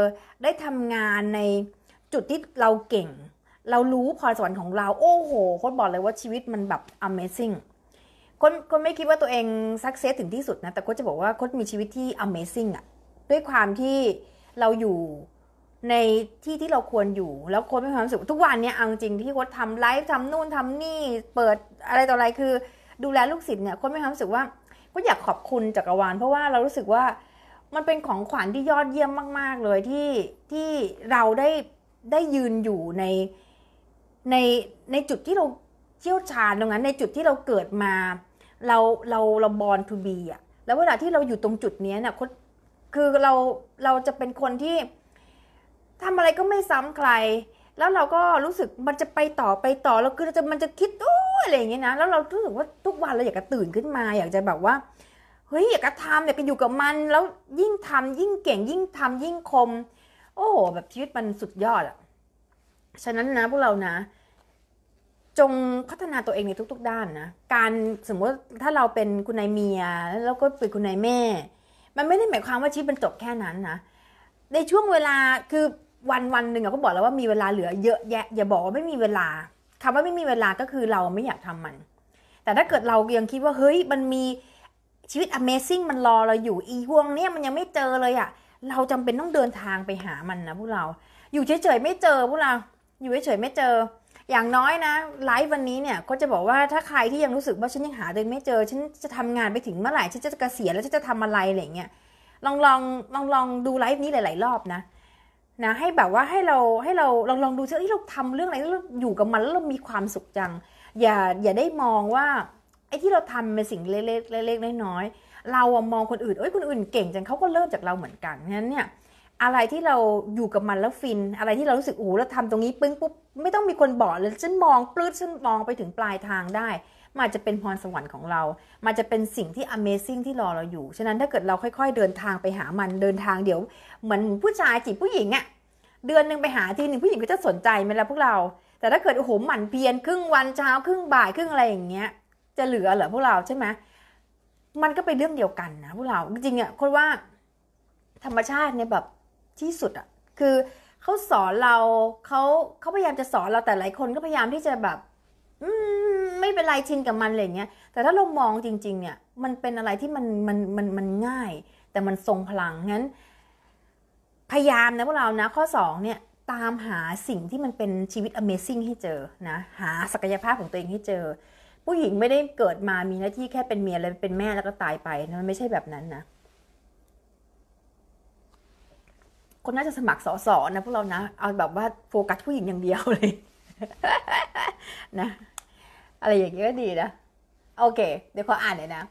ได้ทำงานในจุดที่เราเก่ง เรารู้พรสวรรค์ของเรา โอ้โหโครบอกเลยว่าชีวิตมันแบบ amazing คนคนไม่คิดว่าตัวเองสักเซสถึงที่สุดนะ แต่โค้จะบอกว่าโค้มีชีวิตที่ amazing อะด้วยความที่เราอยู่ในที่ที่เราควรอยู่แล้วโค้ดมีความสุขทุกวันเนี่ยเอาจริงที่โค้ดทำไลฟ์ทำนู่นทำนี่ เปิดอะไรต่ออะไรคือดูแลลูกศิษย์เนี่ยโค้ดมีความสุขว่าก็อยากขอบคุณจักรวาลเพราะว่าเรารู้สึกว่ามันเป็นของขวัญที่ยอดเยี่ยมมาก ๆ เลยที่ที่เราได้ได้ยืนอยู่ใน ในในจุดที่เราเชี่ยวชาญตรงนั้น ในจุดที่เราเกิดมา เราเราเราบอลทูบีอ่ะแล้วเวลาที่เราอยู่ตรงจุดนี้เนี่ยคือเราเราจะเป็นคนที่ทำอะไรก็ไม่ซ้ำใคร แล้วเราก็รู้สึกมันจะไปต่อไปต่อ แล้วคือจะมันจะคิดโอ้อะไรอย่างเงี้ยนะ แล้วเรารู้สึกว่าทุกวันเราอยากจะตื่นขึ้นมา อยากจะแบบว่า เฮ้ยอยากจะทำอยากจะอยู่กับมัน แล้วยิ่งทำยิ่งเก่งยิ่งทำยิ่งคม โอ้โหแบบชีวิตมันสุดยอดอะฉะนั้นนะ พวกเรานะ จงพัฒนาตัวเองในทุก ๆ ด้านนะ การสมมติถ้าเราเป็นคุณนายเมียแล้วก็เป็นคุณนายแม่ มันไม่ได้หมายความว่าชีวิตมันจบแค่นั้นนะ ในช่วงเวลาคือวันวันหนึ่งอะก็บอกแล้วว่ามีเวลาเหลือเยอะแยะ อย่าบอกว่าไม่มีเวลาคำว่าไม่มีเวลาก็คือเราไม่อยากทำมัน แต่ถ้าเกิดเรายังคิดว่าเฮ้ยมันมีชีวิต Amazing มันรอเราอยู่อีห่วงเนี้ยมันยังไม่เจอเลยอะเราจำเป็นต้องเดินทางไปหามันนะ พวกเราอยู่เฉยๆไม่เจอพวกเราอยู่เฉยๆไม่เจอ อย่างน้อยนะไลฟ์วันนี้เนี่ยก็จะบอกว่าถ้าใครที่ยังรู้สึกว่าฉันยังหาเดินไม่เจอ ฉันจะทำงานไปถึงเมื่อไหร่ฉันจะเกษียณแล้วฉันจะทำอะไรอะไรเงี้ยลองลองลองลองดูไลฟ์นี้หลาย ๆ รอบนะนะให้แบบว่าให้เราให้เราลองลองดูซิเอ้ยเราทำเรื่องอะไรเราอยู่กับมันแล้วเรามีความสุขจังอย่าอย่าได้มองว่าไอ้ที่เราทำเป็นสิ่งเล็กๆเล็กๆน้อยๆเราอะมองคนอื่นเอ้ยคนอื่นเก่งจังเขาก็เริ่มจากเราเหมือนกันนั้นเนี่ยอะไรที่เราอยู่กับมันแล้วฟิน อะไรที่เรารู้สึกโอ้เราทำตรงนี้ปึ้งปุ๊บไม่ต้องมีคนบอกเลยฉันมองปลื้ดฉันมองไปถึงปลายทางได้มันจะเป็นพรสวรรค์ของเรา มันจะเป็นสิ่งที่ Amazing ที่รอเราอยู่ ฉะนั้นถ้าเกิดเราค่อย ๆ เดินทางไปหามัน เดินทางเดี๋ยวเหมือนผู้ชายจีบผู้หญิงอะเดือนหนึ่งไปหาทีหนึ่งผู้หญิงก็จะสนใจไหมล่ะพวกเรา แต่ถ้าเกิดโอ้โหหมั่นเพียรครึ่งวันเช้าครึ่งบ่าย ครึ่งอะไรอย่างเงี้ยจะเหลือเหรอพวกเราใช่ไหม มันก็เป็นเรื่องเดียวกันนะ พวกเรา จริงๆอะคนว่า ธรรมชาติเนี่ยแบบที่สุดอะคือเขาสอนเราเขาเขาพยายามจะสอนเราแต่หลายคนก็พยายามที่จะแบบไม่เป็นไรชินกับมันอะไรเงี้ยแต่ถ้าเรามองจริง ๆ เนี่ย มันเป็นอะไรที่มันมันมันมันง่าย แต่มันทรงพลังงั้น พยายามนะพวกเรานะ ข้อ 2 เนี่ยตามหาสิ่งที่มันเป็นชีวิต Amazing ให้เจอ นะ หาศักยภาพของตัวเองให้เจอ ผู้หญิงไม่ได้เกิดมามีหน้าที่แค่เป็นเมียแล้วเป็นแม่แล้วก็ตายไปนะมันไม่ใช่แบบนั้นนะ คนน่าจะสมัครสอสอนะ พวกเรานะ เอาแบบว่าโฟกัสผู้หญิงอย่างเดียวเลย นะอะไรอย่างนี้ก็ดีนะโอเคเดี๋ยวขออ่านหน่อยนะ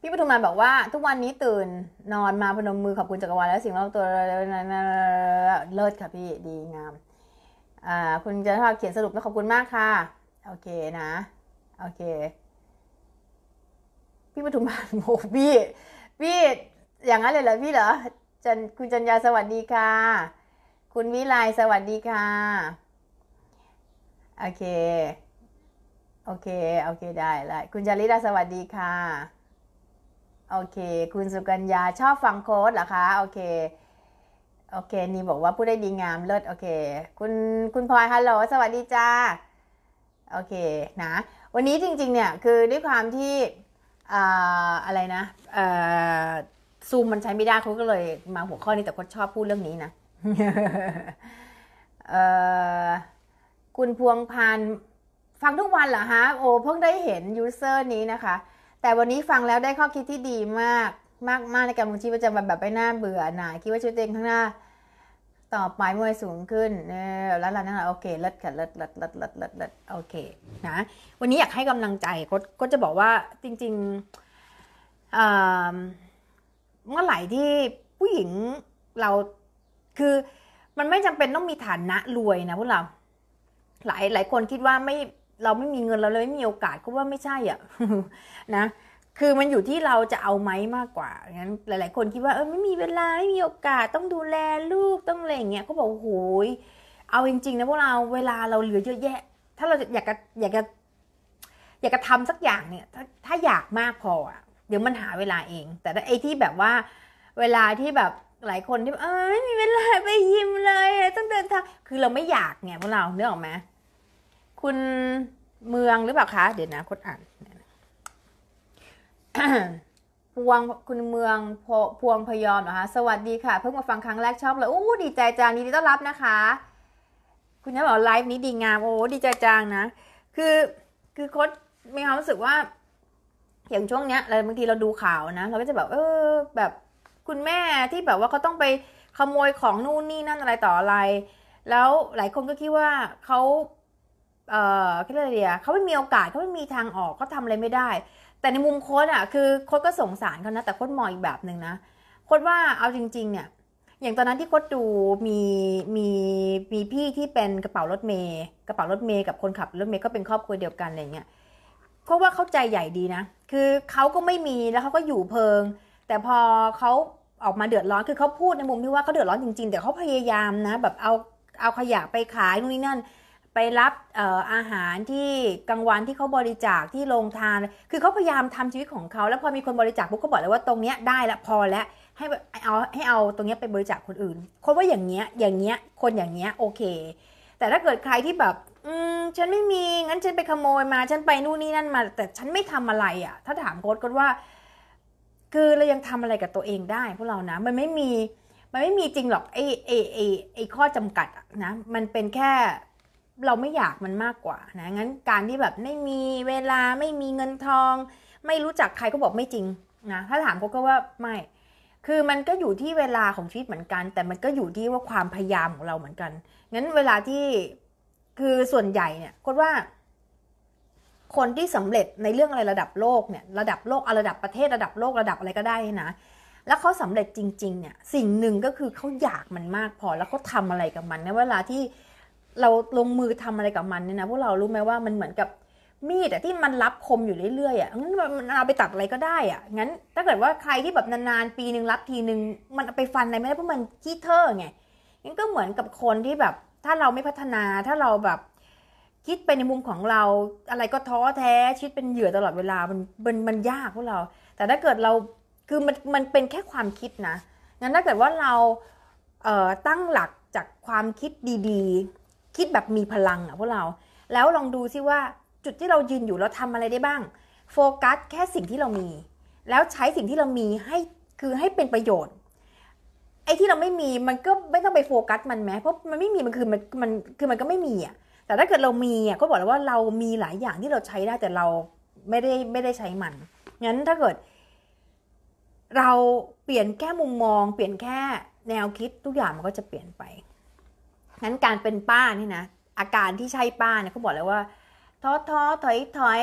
พี่ปทุมมนบอกว่า ทุกวันนี้ตื่นนอนมาพนมมือขอบคุณจักรวาลและสิ่งรอบตัวเลิศค่ะพี่ดีงามคุณจะชอบเขียนสรุปแล้วขอบคุณมากค่ะโอเคนะโอเค พี่ปทุมมนโอ้พี่พี่อย่างนั้นเลยเหรอพี่เหรอจันคุณจันยาสวัสดีค่ะ คุณวิไลสวัสดีค่ะโอเคโอเค โอเค ได้ละคุณ จาริดาสวัสดีค่ะ โอเค คุณ สุกัญญาชอบฟังโค้ดเหรอคะ โอเค โอเค นี่บอกว่าผู้ได้ดีงามเลิศ โอเค คุณ คุณพลอยฮัลโหล สวัสดีจ้า โอเค นะ วันนี้จริง ๆ เนี่ย คือด้วยความที่อะไรนะซูมมันใช้ไม่ได้เขาก็เลย มาหัวข้อนี้ แต่คนชอบพูดเรื่องนี้นะคุณพวงพันธ์ฟังทุกวันเหรอฮะโอ้ เพิ่งได้เห็นยูเซอร์นี้นะคะ แต่วันนี้ฟังแล้วได้ข้อคิดที่ดีมาก มากมากในการลงชีวิตประจำวันแบบไม่น่าเบื่อหน่ายคิดว่าชีวิตเองข้างหน้า ต่อไปมวยสูงขึ้นเออแล้วนั่นแหละโอเค เลิศค่ะเลิศเลิศเลิศเลิศเลิศเลิศโอเค นะ วันนี้อยากให้กำลังใจก็จะบอกว่าจริง ๆเเมื่อไหร่ที่ผู้หญิงเราคือมันไม่จำเป็นต้องมีฐานะรวยนะพวกเรา หลายหลายคนคิดว่าไม่เราไม่มีเงินเราเลยไม่มีโอกาสก็ว่าไม่ใช่อ่ะนะคือมันอยู่ที่เราจะเอาไหมมากกว่างั้นหลายๆคนคิดว่าเออไม่มีเวลาไม่มีโอกาสต้องดูแลลูกต้องอะไรอย่างเงี้ยก็บอกโอ้โหเอาจริงๆนะพวกเราเวลาเราเหลือเยอะแยะ ถ้าเราอยากจะอยากจะอยากจะทำสักอย่างเนี่ยถ้าถ้าอยากมากพออ่ะเดี๋ยวมันหาเวลาเอง แต่ไอ้ที่แบบว่าเวลาที่แบบหลายคนที่เออไม่มีเวลาไปยิมเลยต้องเดินทาง คือเราไม่อยากไงพวกเราเนื้อออกไหมคุณเมืองหรือเปล่าคะ เดี๋ยวนะคดอ่านพวงคุณเมืองพวงพยอมนะคะสวัสดีค่ะ เพิ่งมาฟังครั้งแรกชอบเลย อู้ดีใจจังนดีต้อนรับนะคะ คุณนี่บอกไลฟ์นี้ดีงามโอ้ดีใจจังนะ คือคือคดมีความรู้สึกว่าอย่างช่วงเนี้ยอะไรบางทีเราดูข่าวนะเราก็จะแบบเออแบบคุณแม่ที่แบบว่าเขาต้องไปขโมยของนู่นนี่นั่นอะไรต่ออะไร แล้วหลายคนก็คิดว่าเขาเอ่อไรเดียเขาไม่มีโอกาสเขาไม่มีทางออกเขาทำอะไรไม่ได้ แต่ในมุมโค้ดอ่ะคือโค้ดก็สงสารเขานะแต่โค้ดมองอีกแบบหนึ่งนะโค้ดว่าเอาจริงๆเนี่ยอย่างตอนนั้นที่โค้ดดูมีมีมีพี่ที่เป็นกระเป๋ารถเมย์กระเป๋ารถเมย์กับคนขับรถเมย์ก็เป็นครอบครัวเดียวกันอะไรเงี้ยเพราะว่าเขาใจใหญ่ดีนะ คือเขาก็ไม่มีแล้วเขาก็อยู่เพิง แต่พอเขาออกมาเดือดร้อนคือเขาพูดในมุมที่ว่าเขาเดือดร้อนจริงๆ แต่เขาพยายามนะแบบเอาเอาขยะไปขายนู่นนี่นั่นไปรับอาหารที่กลางวันที่เขาบริจาคที่โรงทาน คือเขาพยายามทำชีวิตของเขา แล้วพอมีคนบริจาคปุ๊บเขาบอกเลยว่าตรงเนี้ยได้ละพอแล้วให้เอาให้เอาตรงเนี้ยไปบริจาคคนอื่น คนว่าอย่างเงี้ยอย่างเงี้ยคนอย่างเงี้ยโอเค แต่ถ้าเกิดใครที่แบบอืมฉันไม่มีงั้นฉันไปขโมยมาฉันไปนู่นนี่นั่นมาแต่ฉันไม่ทำอะไรอะ่ะถ้าถามโค้ดก็ว่า คือเรายังทำอะไรกับตัวเองได้พวกเรานะมันไม่มีมันไม่มีจริงหรอกไอ้ไอ้ไอ้ไอ้ข้อจำกัดนะมันเป็นแค่เราไม่อยากมันมากกว่านะงั้นการที่แบบไม่มีเวลาไม่มีเงินทอง ไม่รู้จักใครก็บอกไม่จริงนะถ้าถามเขาก็ว่าไม่ คือมันก็อยู่ที่เวลาของชีวิตเหมือนกัน แต่มันก็อยู่ที่ว่าความพยายามของเราเหมือนกันงั้นเวลาที่คือส่วนใหญ่เนี่ยิดว่า คนที่สำเร็จในเรื่องอะไรระดับโลกเนี่ยระดับโลกอระดับประเทศระดับโลกระดับอะไรก็ได้นะ แล้วเขาสำเร็จจริง ๆ เนี่ยสิ่งหนึ่งก็คือเขาอยากมันมากพอแล้วเขาทาอะไรกับมันในเวลาที่เราลงมือทำอะไรกับมันเนี่ยนะพวกเรารู้ไหมว่ามันเหมือนกับมีดแต่ที่มันรับคมอยู่เรื่อยๆอ่ะงั้นมันเอาไปตัดอะไรก็ได้อ่ะ งั้นถ้าเกิดว่าใครที่แบบนานๆปีหนึ่งรับทีหนึ่งมันไปฟันอะไรไม่ได้เพราะมันขี้เทอะไง งั้นก็เหมือนกับคนที่แบบ ถ้าเราไม่พัฒนาถ้าเราแบบคิดไปในมุมของเรา อะไรก็ท้อแท้ ชิดเป็นเหยื่อตลอดเวลามันมันมันยากพวกเรา แต่ถ้าเกิดเราคือมันมันเป็นแค่ความคิดนะ งั้นถ้าเกิดว่าเราเอ่อตั้งหลักจากความคิดดี ๆคิดแบบมีพลังอะพวกเรา แล้วลองดูซิว่าจุดที่เรายืนอยู่เราทำอะไรได้บ้างโฟกัสแค่สิ่งที่เรามี แล้วใช้สิ่งที่เรามีให้คือให้เป็นประโยชน์ไอ้ที่เราไม่มีมันก็ไม่ต้องไปโฟกัสมันแม้เพราะมันไม่มีมันคือมันมันคือมันก็ไม่มีอะแต่ถ้าเกิดเรามีอ่ะก็บอกแล้วว่าเรามีหลายอย่างที่เราใช้ได้แต่เราไม่ได้ไม่ได้ใช้มันงั้นถ้าเกิด เราเปลี่ยนแค่มุมมอง เปลี่ยนแค่แนวคิด ทุกอย่างมันก็จะเปลี่ยนไปงั้นการเป็นป้านี่นะอาการที่ใช่ป้าเนี่ยเขาบอกเลยว่าท้อท้อถอยถอย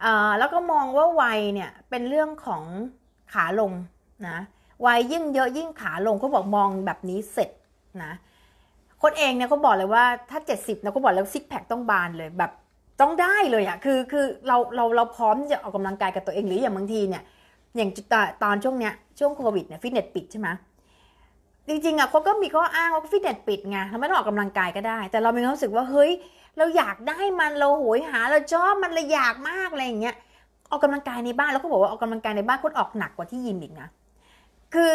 เอ่อแล้วก็มองว่าวัยเนี่ยเป็นเรื่องของขาลงนะวัยยิ่งเยอะยิ่งขาลงเขาบอกมองแบบนี้เสร็จนะคนเองเนี่ยเขาบอกเลยว่าถ้า 70นะเขาบอกแล้วซิกแพคต้องบานเลยแบบต้องได้เลยอะคือคือเราเราเราพร้อมจะออกกำลังกายกับตัวเองหรืออย่างบางทีเนี่ยอย่างตอนช่วงเนี้ยช่วงโควิดเนี่ยฟิตเนสปิดใช่ไหมจริงๆอ่ะขาก็มีข้ออ้างว่าฟิตเนสปิดไงเราไม่ต้องออกกำลังกายก็ได้ แต่เรามีความรู้สึกว่าเฮ้ยเราอยากได้มันเราโหยหาเราชอบมันเราอยากมากอะไรอย่างเงี้ยออกกำลังกายในบ้าน แล้วก็บอกว่าออกกำลังกายในบ้านคนออกหนักกว่าที่ยิมอีกนะคือ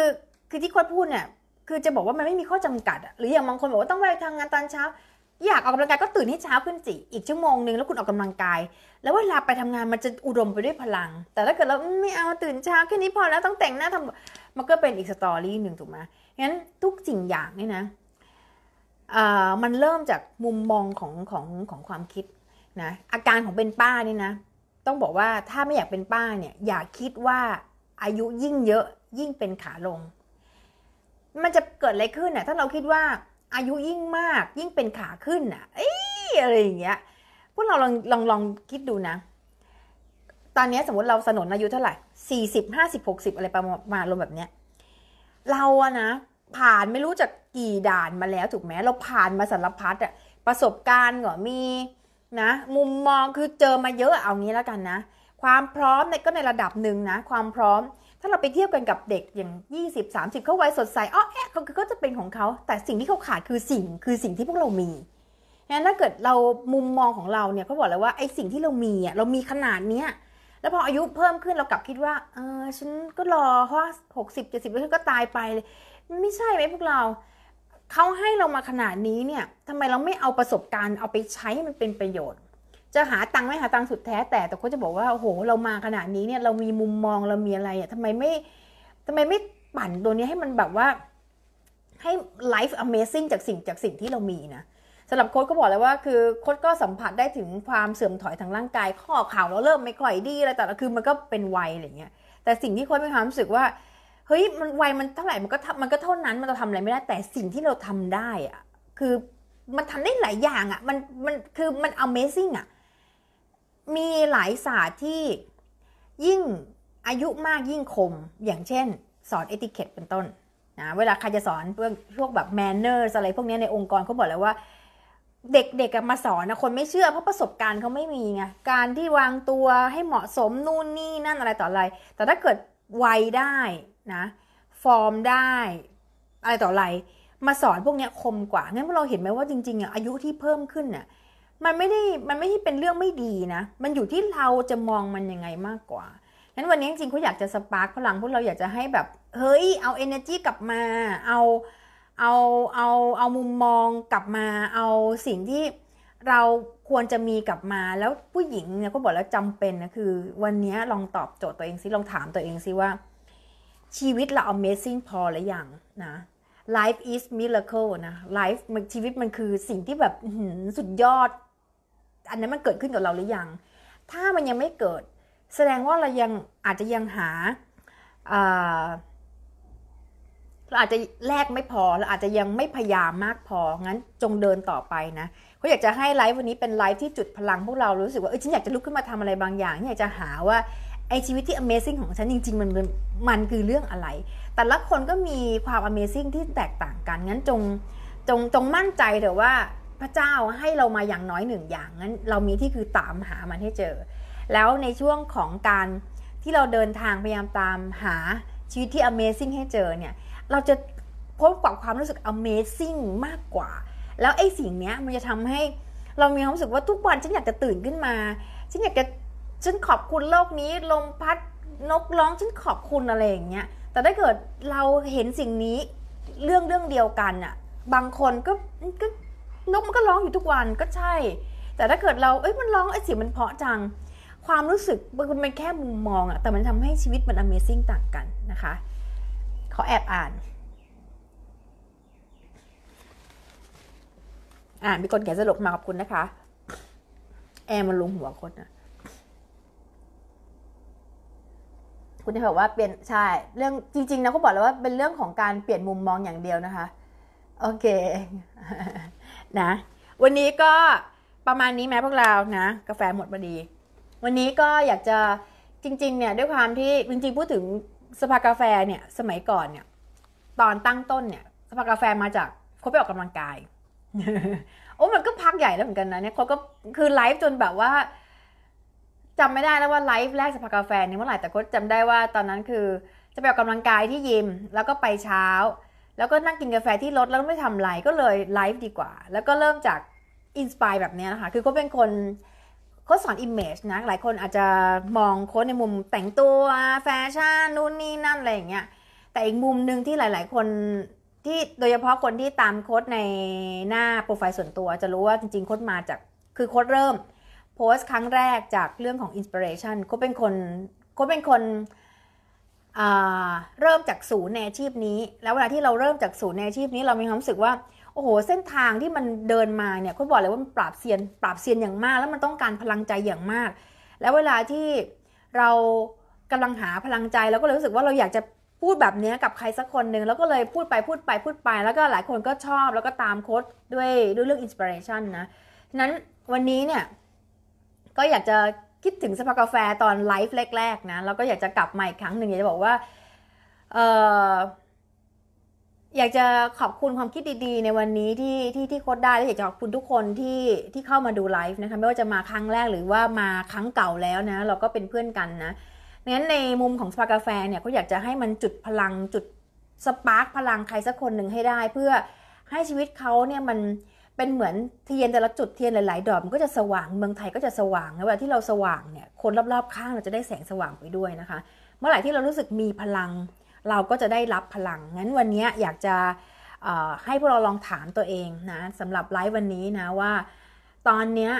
คือที่คนพูดเนี่ยคือจะบอกว่ามันไม่มีข้อจำกัดหรืออย่างบางคนบอกว่าต้องไปทำงานตอนเช้าอยากออกกำลังกายก็ตื่นให้เช้าขึ้นจีอีกชั่วโมงหนึ่งแล้วคุณออกกำลังกาย แล้วเวลาไปทำงานมันจะอุดมไปด้วยพลัง แต่ถ้าเกิดเราไม่เอาตื่นเช้าแค่นี้พอแล้วต้องแต่งหน้าทำมันก็เป็นอีกสตอรี่หนึ่งถูกไหมงั้นทุกสิ่งอย่างเนี่ยนะมันเริ่มจากมุมมองของของของความคิดนะ อาการของเป็นป้าเนี่ยนะ ต้องบอกว่าถ้าไม่อยากเป็นป้าเนี่ย อย่าคิดว่าอายุยิ่งเยอะยิ่งเป็นขาลง มันจะเกิดอะไรขึ้นน่ะ ถ้าเราคิดว่าอายุยิ่งมากยิ่งเป็นขาขึ้นน่ะ เอ้ยอะไรอย่างเงี้ย พวกเราลองลองลองคิดดูนะอนนี้สมมติเราสนนอายุเท่าไหร่สี่สิบห้าสิบหกสิบอะไรประมาณลมแบบเนี้ย เราอะนะ ผ่านไม่รู้จากกี่ด่านมาแล้วถูกไหม เราผ่านมาสารพัดอะประสบการณ์ก็มีนะ มุมมองคือเจอมาเยอะเอางี้แล้วกันนะ ความพร้อมเนี่ยก็ในระดับหนึ่งนะความพร้อม ถ้าเราไปเทียบกันกับเด็กอย่าง 20 30เข้าไว้สดใสอ้อแอะเขาก็จะเป็นของเขา แต่สิ่งที่เขาขาดคือสิ่งคือสิ่งที่พวกเรามีงั้นถ้าเกิดเรามุมมองของเราเนี่ยเขาบอกเลยว่าไอ้สิ่งที่เรามีอ่ะเรามีขนาดเนี้ยแล้วพออายุเพิ่มขึ้น เรากลับคิดว่า เออฉันก็รอเพราะหกสิบเจ็ดสิบแล้วก็ตายไปเลยไม่ใช่ไหมพวกเราเขาให้เรามาขนาดนี้เนี่ยทำไมเราไม่เอาประสบการณ์เอาไปใช้มันเป็นประโยชน์ จะหาตังค์ไม่หาตังค์สุดแท้ แต่แต่เขาจะบอกว่าโอ้โหเรามาขนาดนี้เนี่ยเรามีมุมมองเรามีอะไรอ่ะทำไมไม่ทำไมไม่ปั่นตัวนี้ให้มันแบบว่าให้ life amazing จากสิ่งจากสิ่งที่เรามีนะสำหรับโค้ดก็บอกเลยว่าคือโค้ดก็สัมผัสได้ถึงความเสื่อมถอยทางร่างกาย ข้อเข่าเราเริ่มไม่ค่อยดีอะไรแต่ละคือมันก็เป็นวัยอะไรเงี้ยแต่สิ่งที่โค้ดมีความรู้สึกว่าเฮ้ยมันวัยมันเท่าไหร่มันก็มันก็เท่านั้นมันจะทำอะไรไม่ได้แต่สิ่งที่เราทำได้อะคือมันทำได้หลายอย่างอะมันมันคือมัน amazing อะมีหลายศาสตร์ที่ยิ่งอายุมากยิ่งคมอย่างเช่นสอนเอติเคตเป็นต้นนะเวลาใครจะสอนเรื่องพวกแบบแมนเนอร์อะไรพวกนี้ในองค์กรเขาบอกเลยว่าเด็กๆมาสอนนะคนไม่เชื่อเพราะประสบการณ์เขาไม่มีไงการที่วางตัวให้เหมาะสมนู่นนี่ นั่นอะไรต่ออะไร แต่ถ้าเกิดวัยได้ นะฟอร์มได้ อะไรต่ออะไร มาสอนพวกนี้คมกว่างั้นพวกเราเห็นไหมว่าจริงๆอ่ะอายุที่เพิ่มขึ้นน่ะมันไม่ได้มันไม่ใช่เป็นเรื่องไม่ดีนะมันอยู่ที่เราจะมองมันยังไงมากกว่างั้น วันนี้จริงๆเขาอยากจะสปาร์คพลังพวกเราอยากจะให้แบบเฮ้ยเอาเเอนอร์จีกลับมาเอาเอาเอาเอามุมมองกลับมาเอาสิ่งที่เราควรจะมีกลับมาแล้วผู้หญิงเนี่ยก็บอกแล้วจำเป็นนะ คือวันนี้ลองตอบโจทย์ตัวเองซิลองถามตัวเองซิว่า ชีวิตเรา amazing พอหรือยังนะ life is miracle นะ life มันชีวิตมันคือสิ่งที่แบบสุดยอด อันนั้นมันเกิดขึ้นกับเราหรือยังถ้ามันยังไม่เกิด แสดงว่าเรายังอาจจะยังหาเราอาจจะแลกไม่พอเราอาจจะยังไม่พยายามมากพอ งั้นจงเดินต่อไปนะ เขาอยากจะให้ไลฟ์วันนี้เป็นไลฟ์ที่จุดพลังพวกเรา รู้สึกว่าเออฉันอยากจะลุกขึ้นมาทำอะไรบางอย่าง อยากจะหาว่าไอชีวิตที่ amazing ของฉันจริง ๆ มันมันคือเรื่องอะไร แต่ละคนก็มีความ amazing ที่แตกต่างกัน งั้นจงจงจงมั่นใจเถอะว่าพระเจ้าให้เรามาอย่างน้อยหนึ่งอย่าง งั้นเรามีที่คือตามหามันให้เจอ แล้วในช่วงของการที่เราเดินทางพยายามตามหาชีวิตที่ amazing ให้เจอเนี่ยเราจะพบกับความรู้สึก amazing มากกว่า แล้วไอ้สิ่งเนี้ยมันจะทำให้เรามีความรู้สึกว่าทุกวันฉันอยากจะตื่นขึ้นมา ฉันอยากจะฉันขอบคุณโลกนี้ลมพัดนกร้องฉันขอบคุณอะไรอย่างเงี้ย แต่ถ้าเกิดเราเห็นสิ่งนี้เรื่องเรื่องเดียวกันอะบางคนก็ก็นกมันก็ร้องอยู่ทุกวันก็ใช่ แต่ถ้าเกิดเราเอ้ยมันร้องไอ้สิ่งมันเพาะจังความรู้สึกมันเป็นแค่มุมมองอะแต่มันทำให้ชีวิตมัน Amazing ต่างกันนะคะเขาแอบอ่าน อ่าน มีคนแกสลุมาขอบคุณนะคะ แอมันลงหัวคนนะคุณจะบอกว่าเป็นใช่ เรื่องจริงๆนะก็บอกแล้วว่าเป็นเรื่องของการเปลี่ยนมุมมองอย่างเดียวนะคะโอเคนะวันนี้ก็ประมาณนี้แม้พวกเรานะกาแฟหมดพอดี วันนี้ก็อยากจะจริง ๆ เนี่ยด้วยความที่จริงๆพูดถึงสภากาแฟเนี่ยสมัยก่อนเนี่ยตอนตั้งต้นเนี่ยสภากาแฟมาจากคนไปออกกำลังกายโอ้มันก็พักใหญ่แล้วเหมือนกันนะเนี่ยเขาก็คือไลฟ์จนแบบว่าจำไม่ได้แล้วว่าไลฟ์แรกสภากาแฟนี่เมื่อไหร่แต่ก็จำได้ว่าตอนนั้นคือ จะไปออกกำลังกายที่ยิมแล้วก็ไปเช้า แล้วก็นั่งกินกาแฟที่รถแล้วไม่ทำไรก็เลยไลฟ์ดีกว่า แล้วก็เริ่มจากอินสปายแบบนี้นะคะคือก็เป็นคนค้ดสอน image นะหลายคนอาจจะมองโค้ดในมุมแต่งตัวแฟชั่นนู่นนี่นั่นอะไรอย่างเงี้ยแต่อีกมุมหนึ่งที่หลาย ๆ คนที่โดยเฉพาะคนที่ตามโค้ดในหน้าโปรไฟล์ส่วนตัวจะรู้ว่าจริง ๆ โค้ดมาจากคือโค้ดเริ่มโพสต์ครั้งแรกจากเรื่องของอินสปิเรชันโค้เป็นคนโค้เป็นคนเริ่มจากศูนย์ในอาชีพนี้ แล้วเวลาที่เราเริ่มจากศูนย์ในอาชีพนี้เรามีความรู้สึกว่าโอ้โหเส้นทางที่มันเดินมาเนี่ยขาบอกเลยว่ามันปราบเซียนปราบเซียนอย่างมาก แล้วมันต้องการพลังใจอย่างมาก แล้วเวลาที่เรากำลังหาพลังใจเราก็เลยรู้สึกว่าเราอยากจะพูดแบบนี้กับใครสักคนหนึ่งแล้วก็เลยพูดไปพูดไปพูดไปแล้วก็หลายคนก็ชอบแล้วก็ตามโค้ดด้วยด้วยเรื่องอินสปิเรชันนะฉะนั้นวันนี้เนี่ยก็อยากจะคิดถึงสภากาแฟตอนไลฟ์แรกๆนะแล้วก็อยากจะกลับมาอีกครั้งหนึ่งอยากจะบอกว่าเอออยากจะขอบคุณความคิดดีๆในวันนี้ที่ที่ที่โค้ดได้และอยากจะขอบคุณทุกคนที่ที่เข้ามาดูไลฟ์นะคะไม่ว่าจะมาครั้งแรกหรือว่ามาครั้งเก่าแล้วนะเราก็เป็นเพื่อนกันนะงั้นในมุมของสปากาแฟเนี่ยก็อยากจะให้มันจุดพลังจุดสปาร์กพลังใครสักคนหนึ่งให้ได้ เพื่อให้ชีวิตเขาเนี่ยมันเป็นเหมือนเทียนแต่ละจุดเทียนหลาย ๆ ดอกมันก็จะสว่างเมืองไทยก็จะสว่างเวลาที่เราสว่างเนี่ยคนรอบๆข้างเราจะได้แสงสว่างไปด้วยนะคะเมื่อไหร่ที่เรารู้สึกมีพลังเราก็จะได้รับพลัง งั้นวันนี้อยากจะให้พวกเราลองถามตัวเองนะสำหรับไลฟ์วันนี้นะว่า ตอนนี้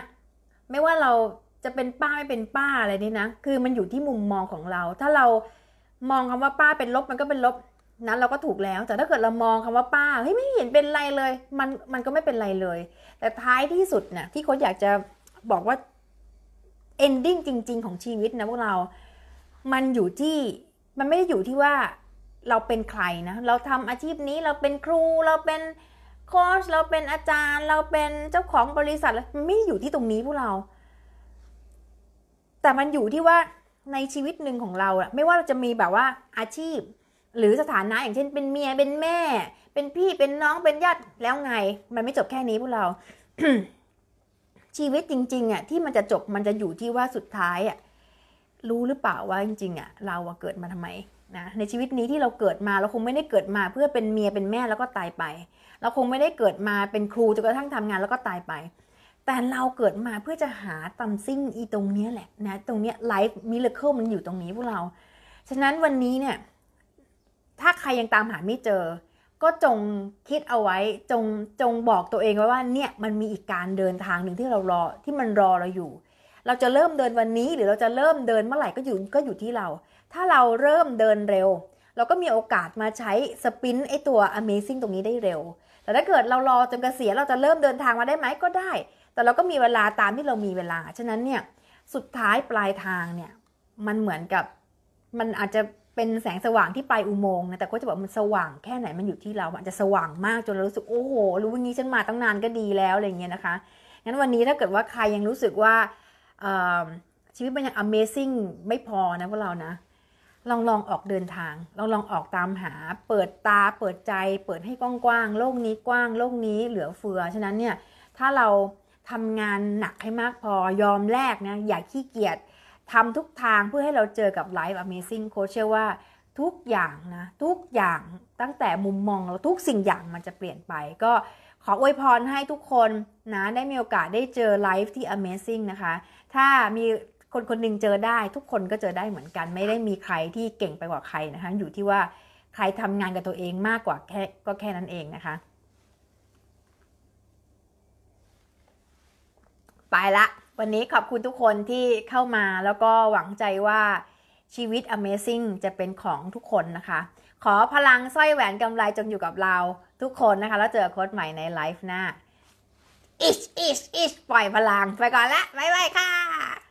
ไม่ว่าเราจะเป็นป้าไม่เป็นป้าอะไรนี่นะคือมันอยู่ที่มุมมองของเรา ถ้าเรามองคำว่าป้าเป็นลบมันก็เป็นลบ นั้นเราก็ถูกแล้ว แต่ถ้าเกิดเรามองคำว่าป้าเฮ้ยไม่เห็นเป็นไรเลย มันมันก็ไม่เป็นไรเลย แต่ท้ายที่สุดนะ่ะที่โค้ชอยากจะบอกว่า ending จริง ๆ ของชีวิตนะพวกเรา มันอยู่ที่ มันไม่ได้อยู่ที่ว่าเราเป็นใครนะ เราทำอาชีพนี้เราเป็นครู เราเป็นโค้ชเราเป็นอาจารย์ เราเป็นเจ้าของบริษัทมันไม่อยู่ที่ตรงนี้พวกเรา แต่มันอยู่ที่ว่าในชีวิตหนึ่งของเราอะไม่ว่าเราจะมีแบบว่าอาชีพ หรือสถานะอย่างเช่น เป็นเมียเป็นแม่ เป็นพี่เป็นน้องเป็นญาติแล้วไง มันไม่จบแค่นี้พวกเราชีวิตจริงๆอะที่มันจะจบมันจะอยู่ที่ว่าสุดท้ายอะรู้หรือเปล่าว่าจริงๆอะเราเกิดมาทำไมนะในชีวิตนี้ที่เราเกิดมาเราคงไม่ได้เกิดมาเพื่อเป็นเมียเป็นแม่แล้วก็ตายไป เราคงไม่ได้เกิดมาเป็นครูจนกระทั่งทำงานแล้วก็ตายไป แต่เราเกิดมาเพื่อจะหาตัมซิ่งอีตรงนี้แหละนะตรงนี้ไลฟ์มิเลเคิลมันอยู่ตรงนี้พวกเรา ฉะนั้นวันนี้เนี่ยถ้าใครยังตามหาไม่เจอ ก็จงคิดเอาไว้จงจงบอกตัวเองไว้ว่าเนี่ยมันมีอีกการเดินทางหนึ่งที่เรารอที่มันรอเราอยู่ เราจะเริ่มเดินวันนี้หรือเราจะเริ่มเดินเมื่อไหร่ก็อยู่ก็อยู่ที่เราถ้าเราเริ่มเดินเร็ว เราก็มีโอกาสมาใช้สปินไอตัว Amazing ตรงนี้ได้เร็ว แต่ถ้าเกิดเรารอจนกเกษียณเราจะเริ่มเดินทางมาได้ไหมก็ได้ แต่เราก็มีเวลาตามที่เรามีเวลา ฉะนั้นเนี่ยสุดท้ายปลายทางเนี่ยมันเหมือนกับมันอาจจะเป็นแสงสว่างที่ปลายอุโมงค์นะแต่ก็จะบอกมันสว่างแค่ไหนมันอยู่ที่เราอาจจะสว่างมากจนเรารู้สึกโอ้โห รู้ว่านี้ฉันมาตั้งนานก็ดีแล้วอะไรเงี้ยนะคะ งั้นวันนี้ถ้าเกิดว่าใครยังรู้สึกว่าชีวิตมันยัง amazing ไม่พอนะพวกเรานะลองลองออกเดินทางลองลองออกตามหาเปิดตาเปิดใจ เปิดให้กว้างๆโลกนี้ กว้าง โลกนี้เหลือเฟือ ฉะนั้นเนี่ยถ้าเราทำงานหนักให้มากพอยอมแลกนะอย่าขี้เกียจทำทุกทางเพื่อให้เราเจอกับไลฟ์ Amazing c o a เชื่อว่าทุกอย่างนะทุกอย่างตั้งแต่มุมมองเราทุกสิ่งอย่างมันจะเปลี่ยนไป ก็ขออวยพรให้ทุกคนนะได้มีโอกาสได้เจอไลฟ์ที่ Amazing นะคะ ถ้ามีคนคนหนึ่งเจอได้ ทุกคนก็เจอได้เหมือนกัน ไม่ได้มีใครที่เก่งไปกว่าใครนะคะอยู่ที่ว่าใครทำงานกับตัวเองมากกว่าแค่ก็แค่นั้นเองนะคะไปละ วันนี้ขอบคุณทุกคนที่เข้ามาแล้วก็หวังใจว่าชีวิต Amazing จะเป็นของทุกคนนะคะ ขอพลังสร้อยแหวนกำไรจงอยู่กับเรา ทุกคนนะคะแล้วเจอโค้ดใหม่ในไลฟ์หน้าอิชอิชอิชปล่อยพลังไปก่อนละบ๊ายบายค่ะ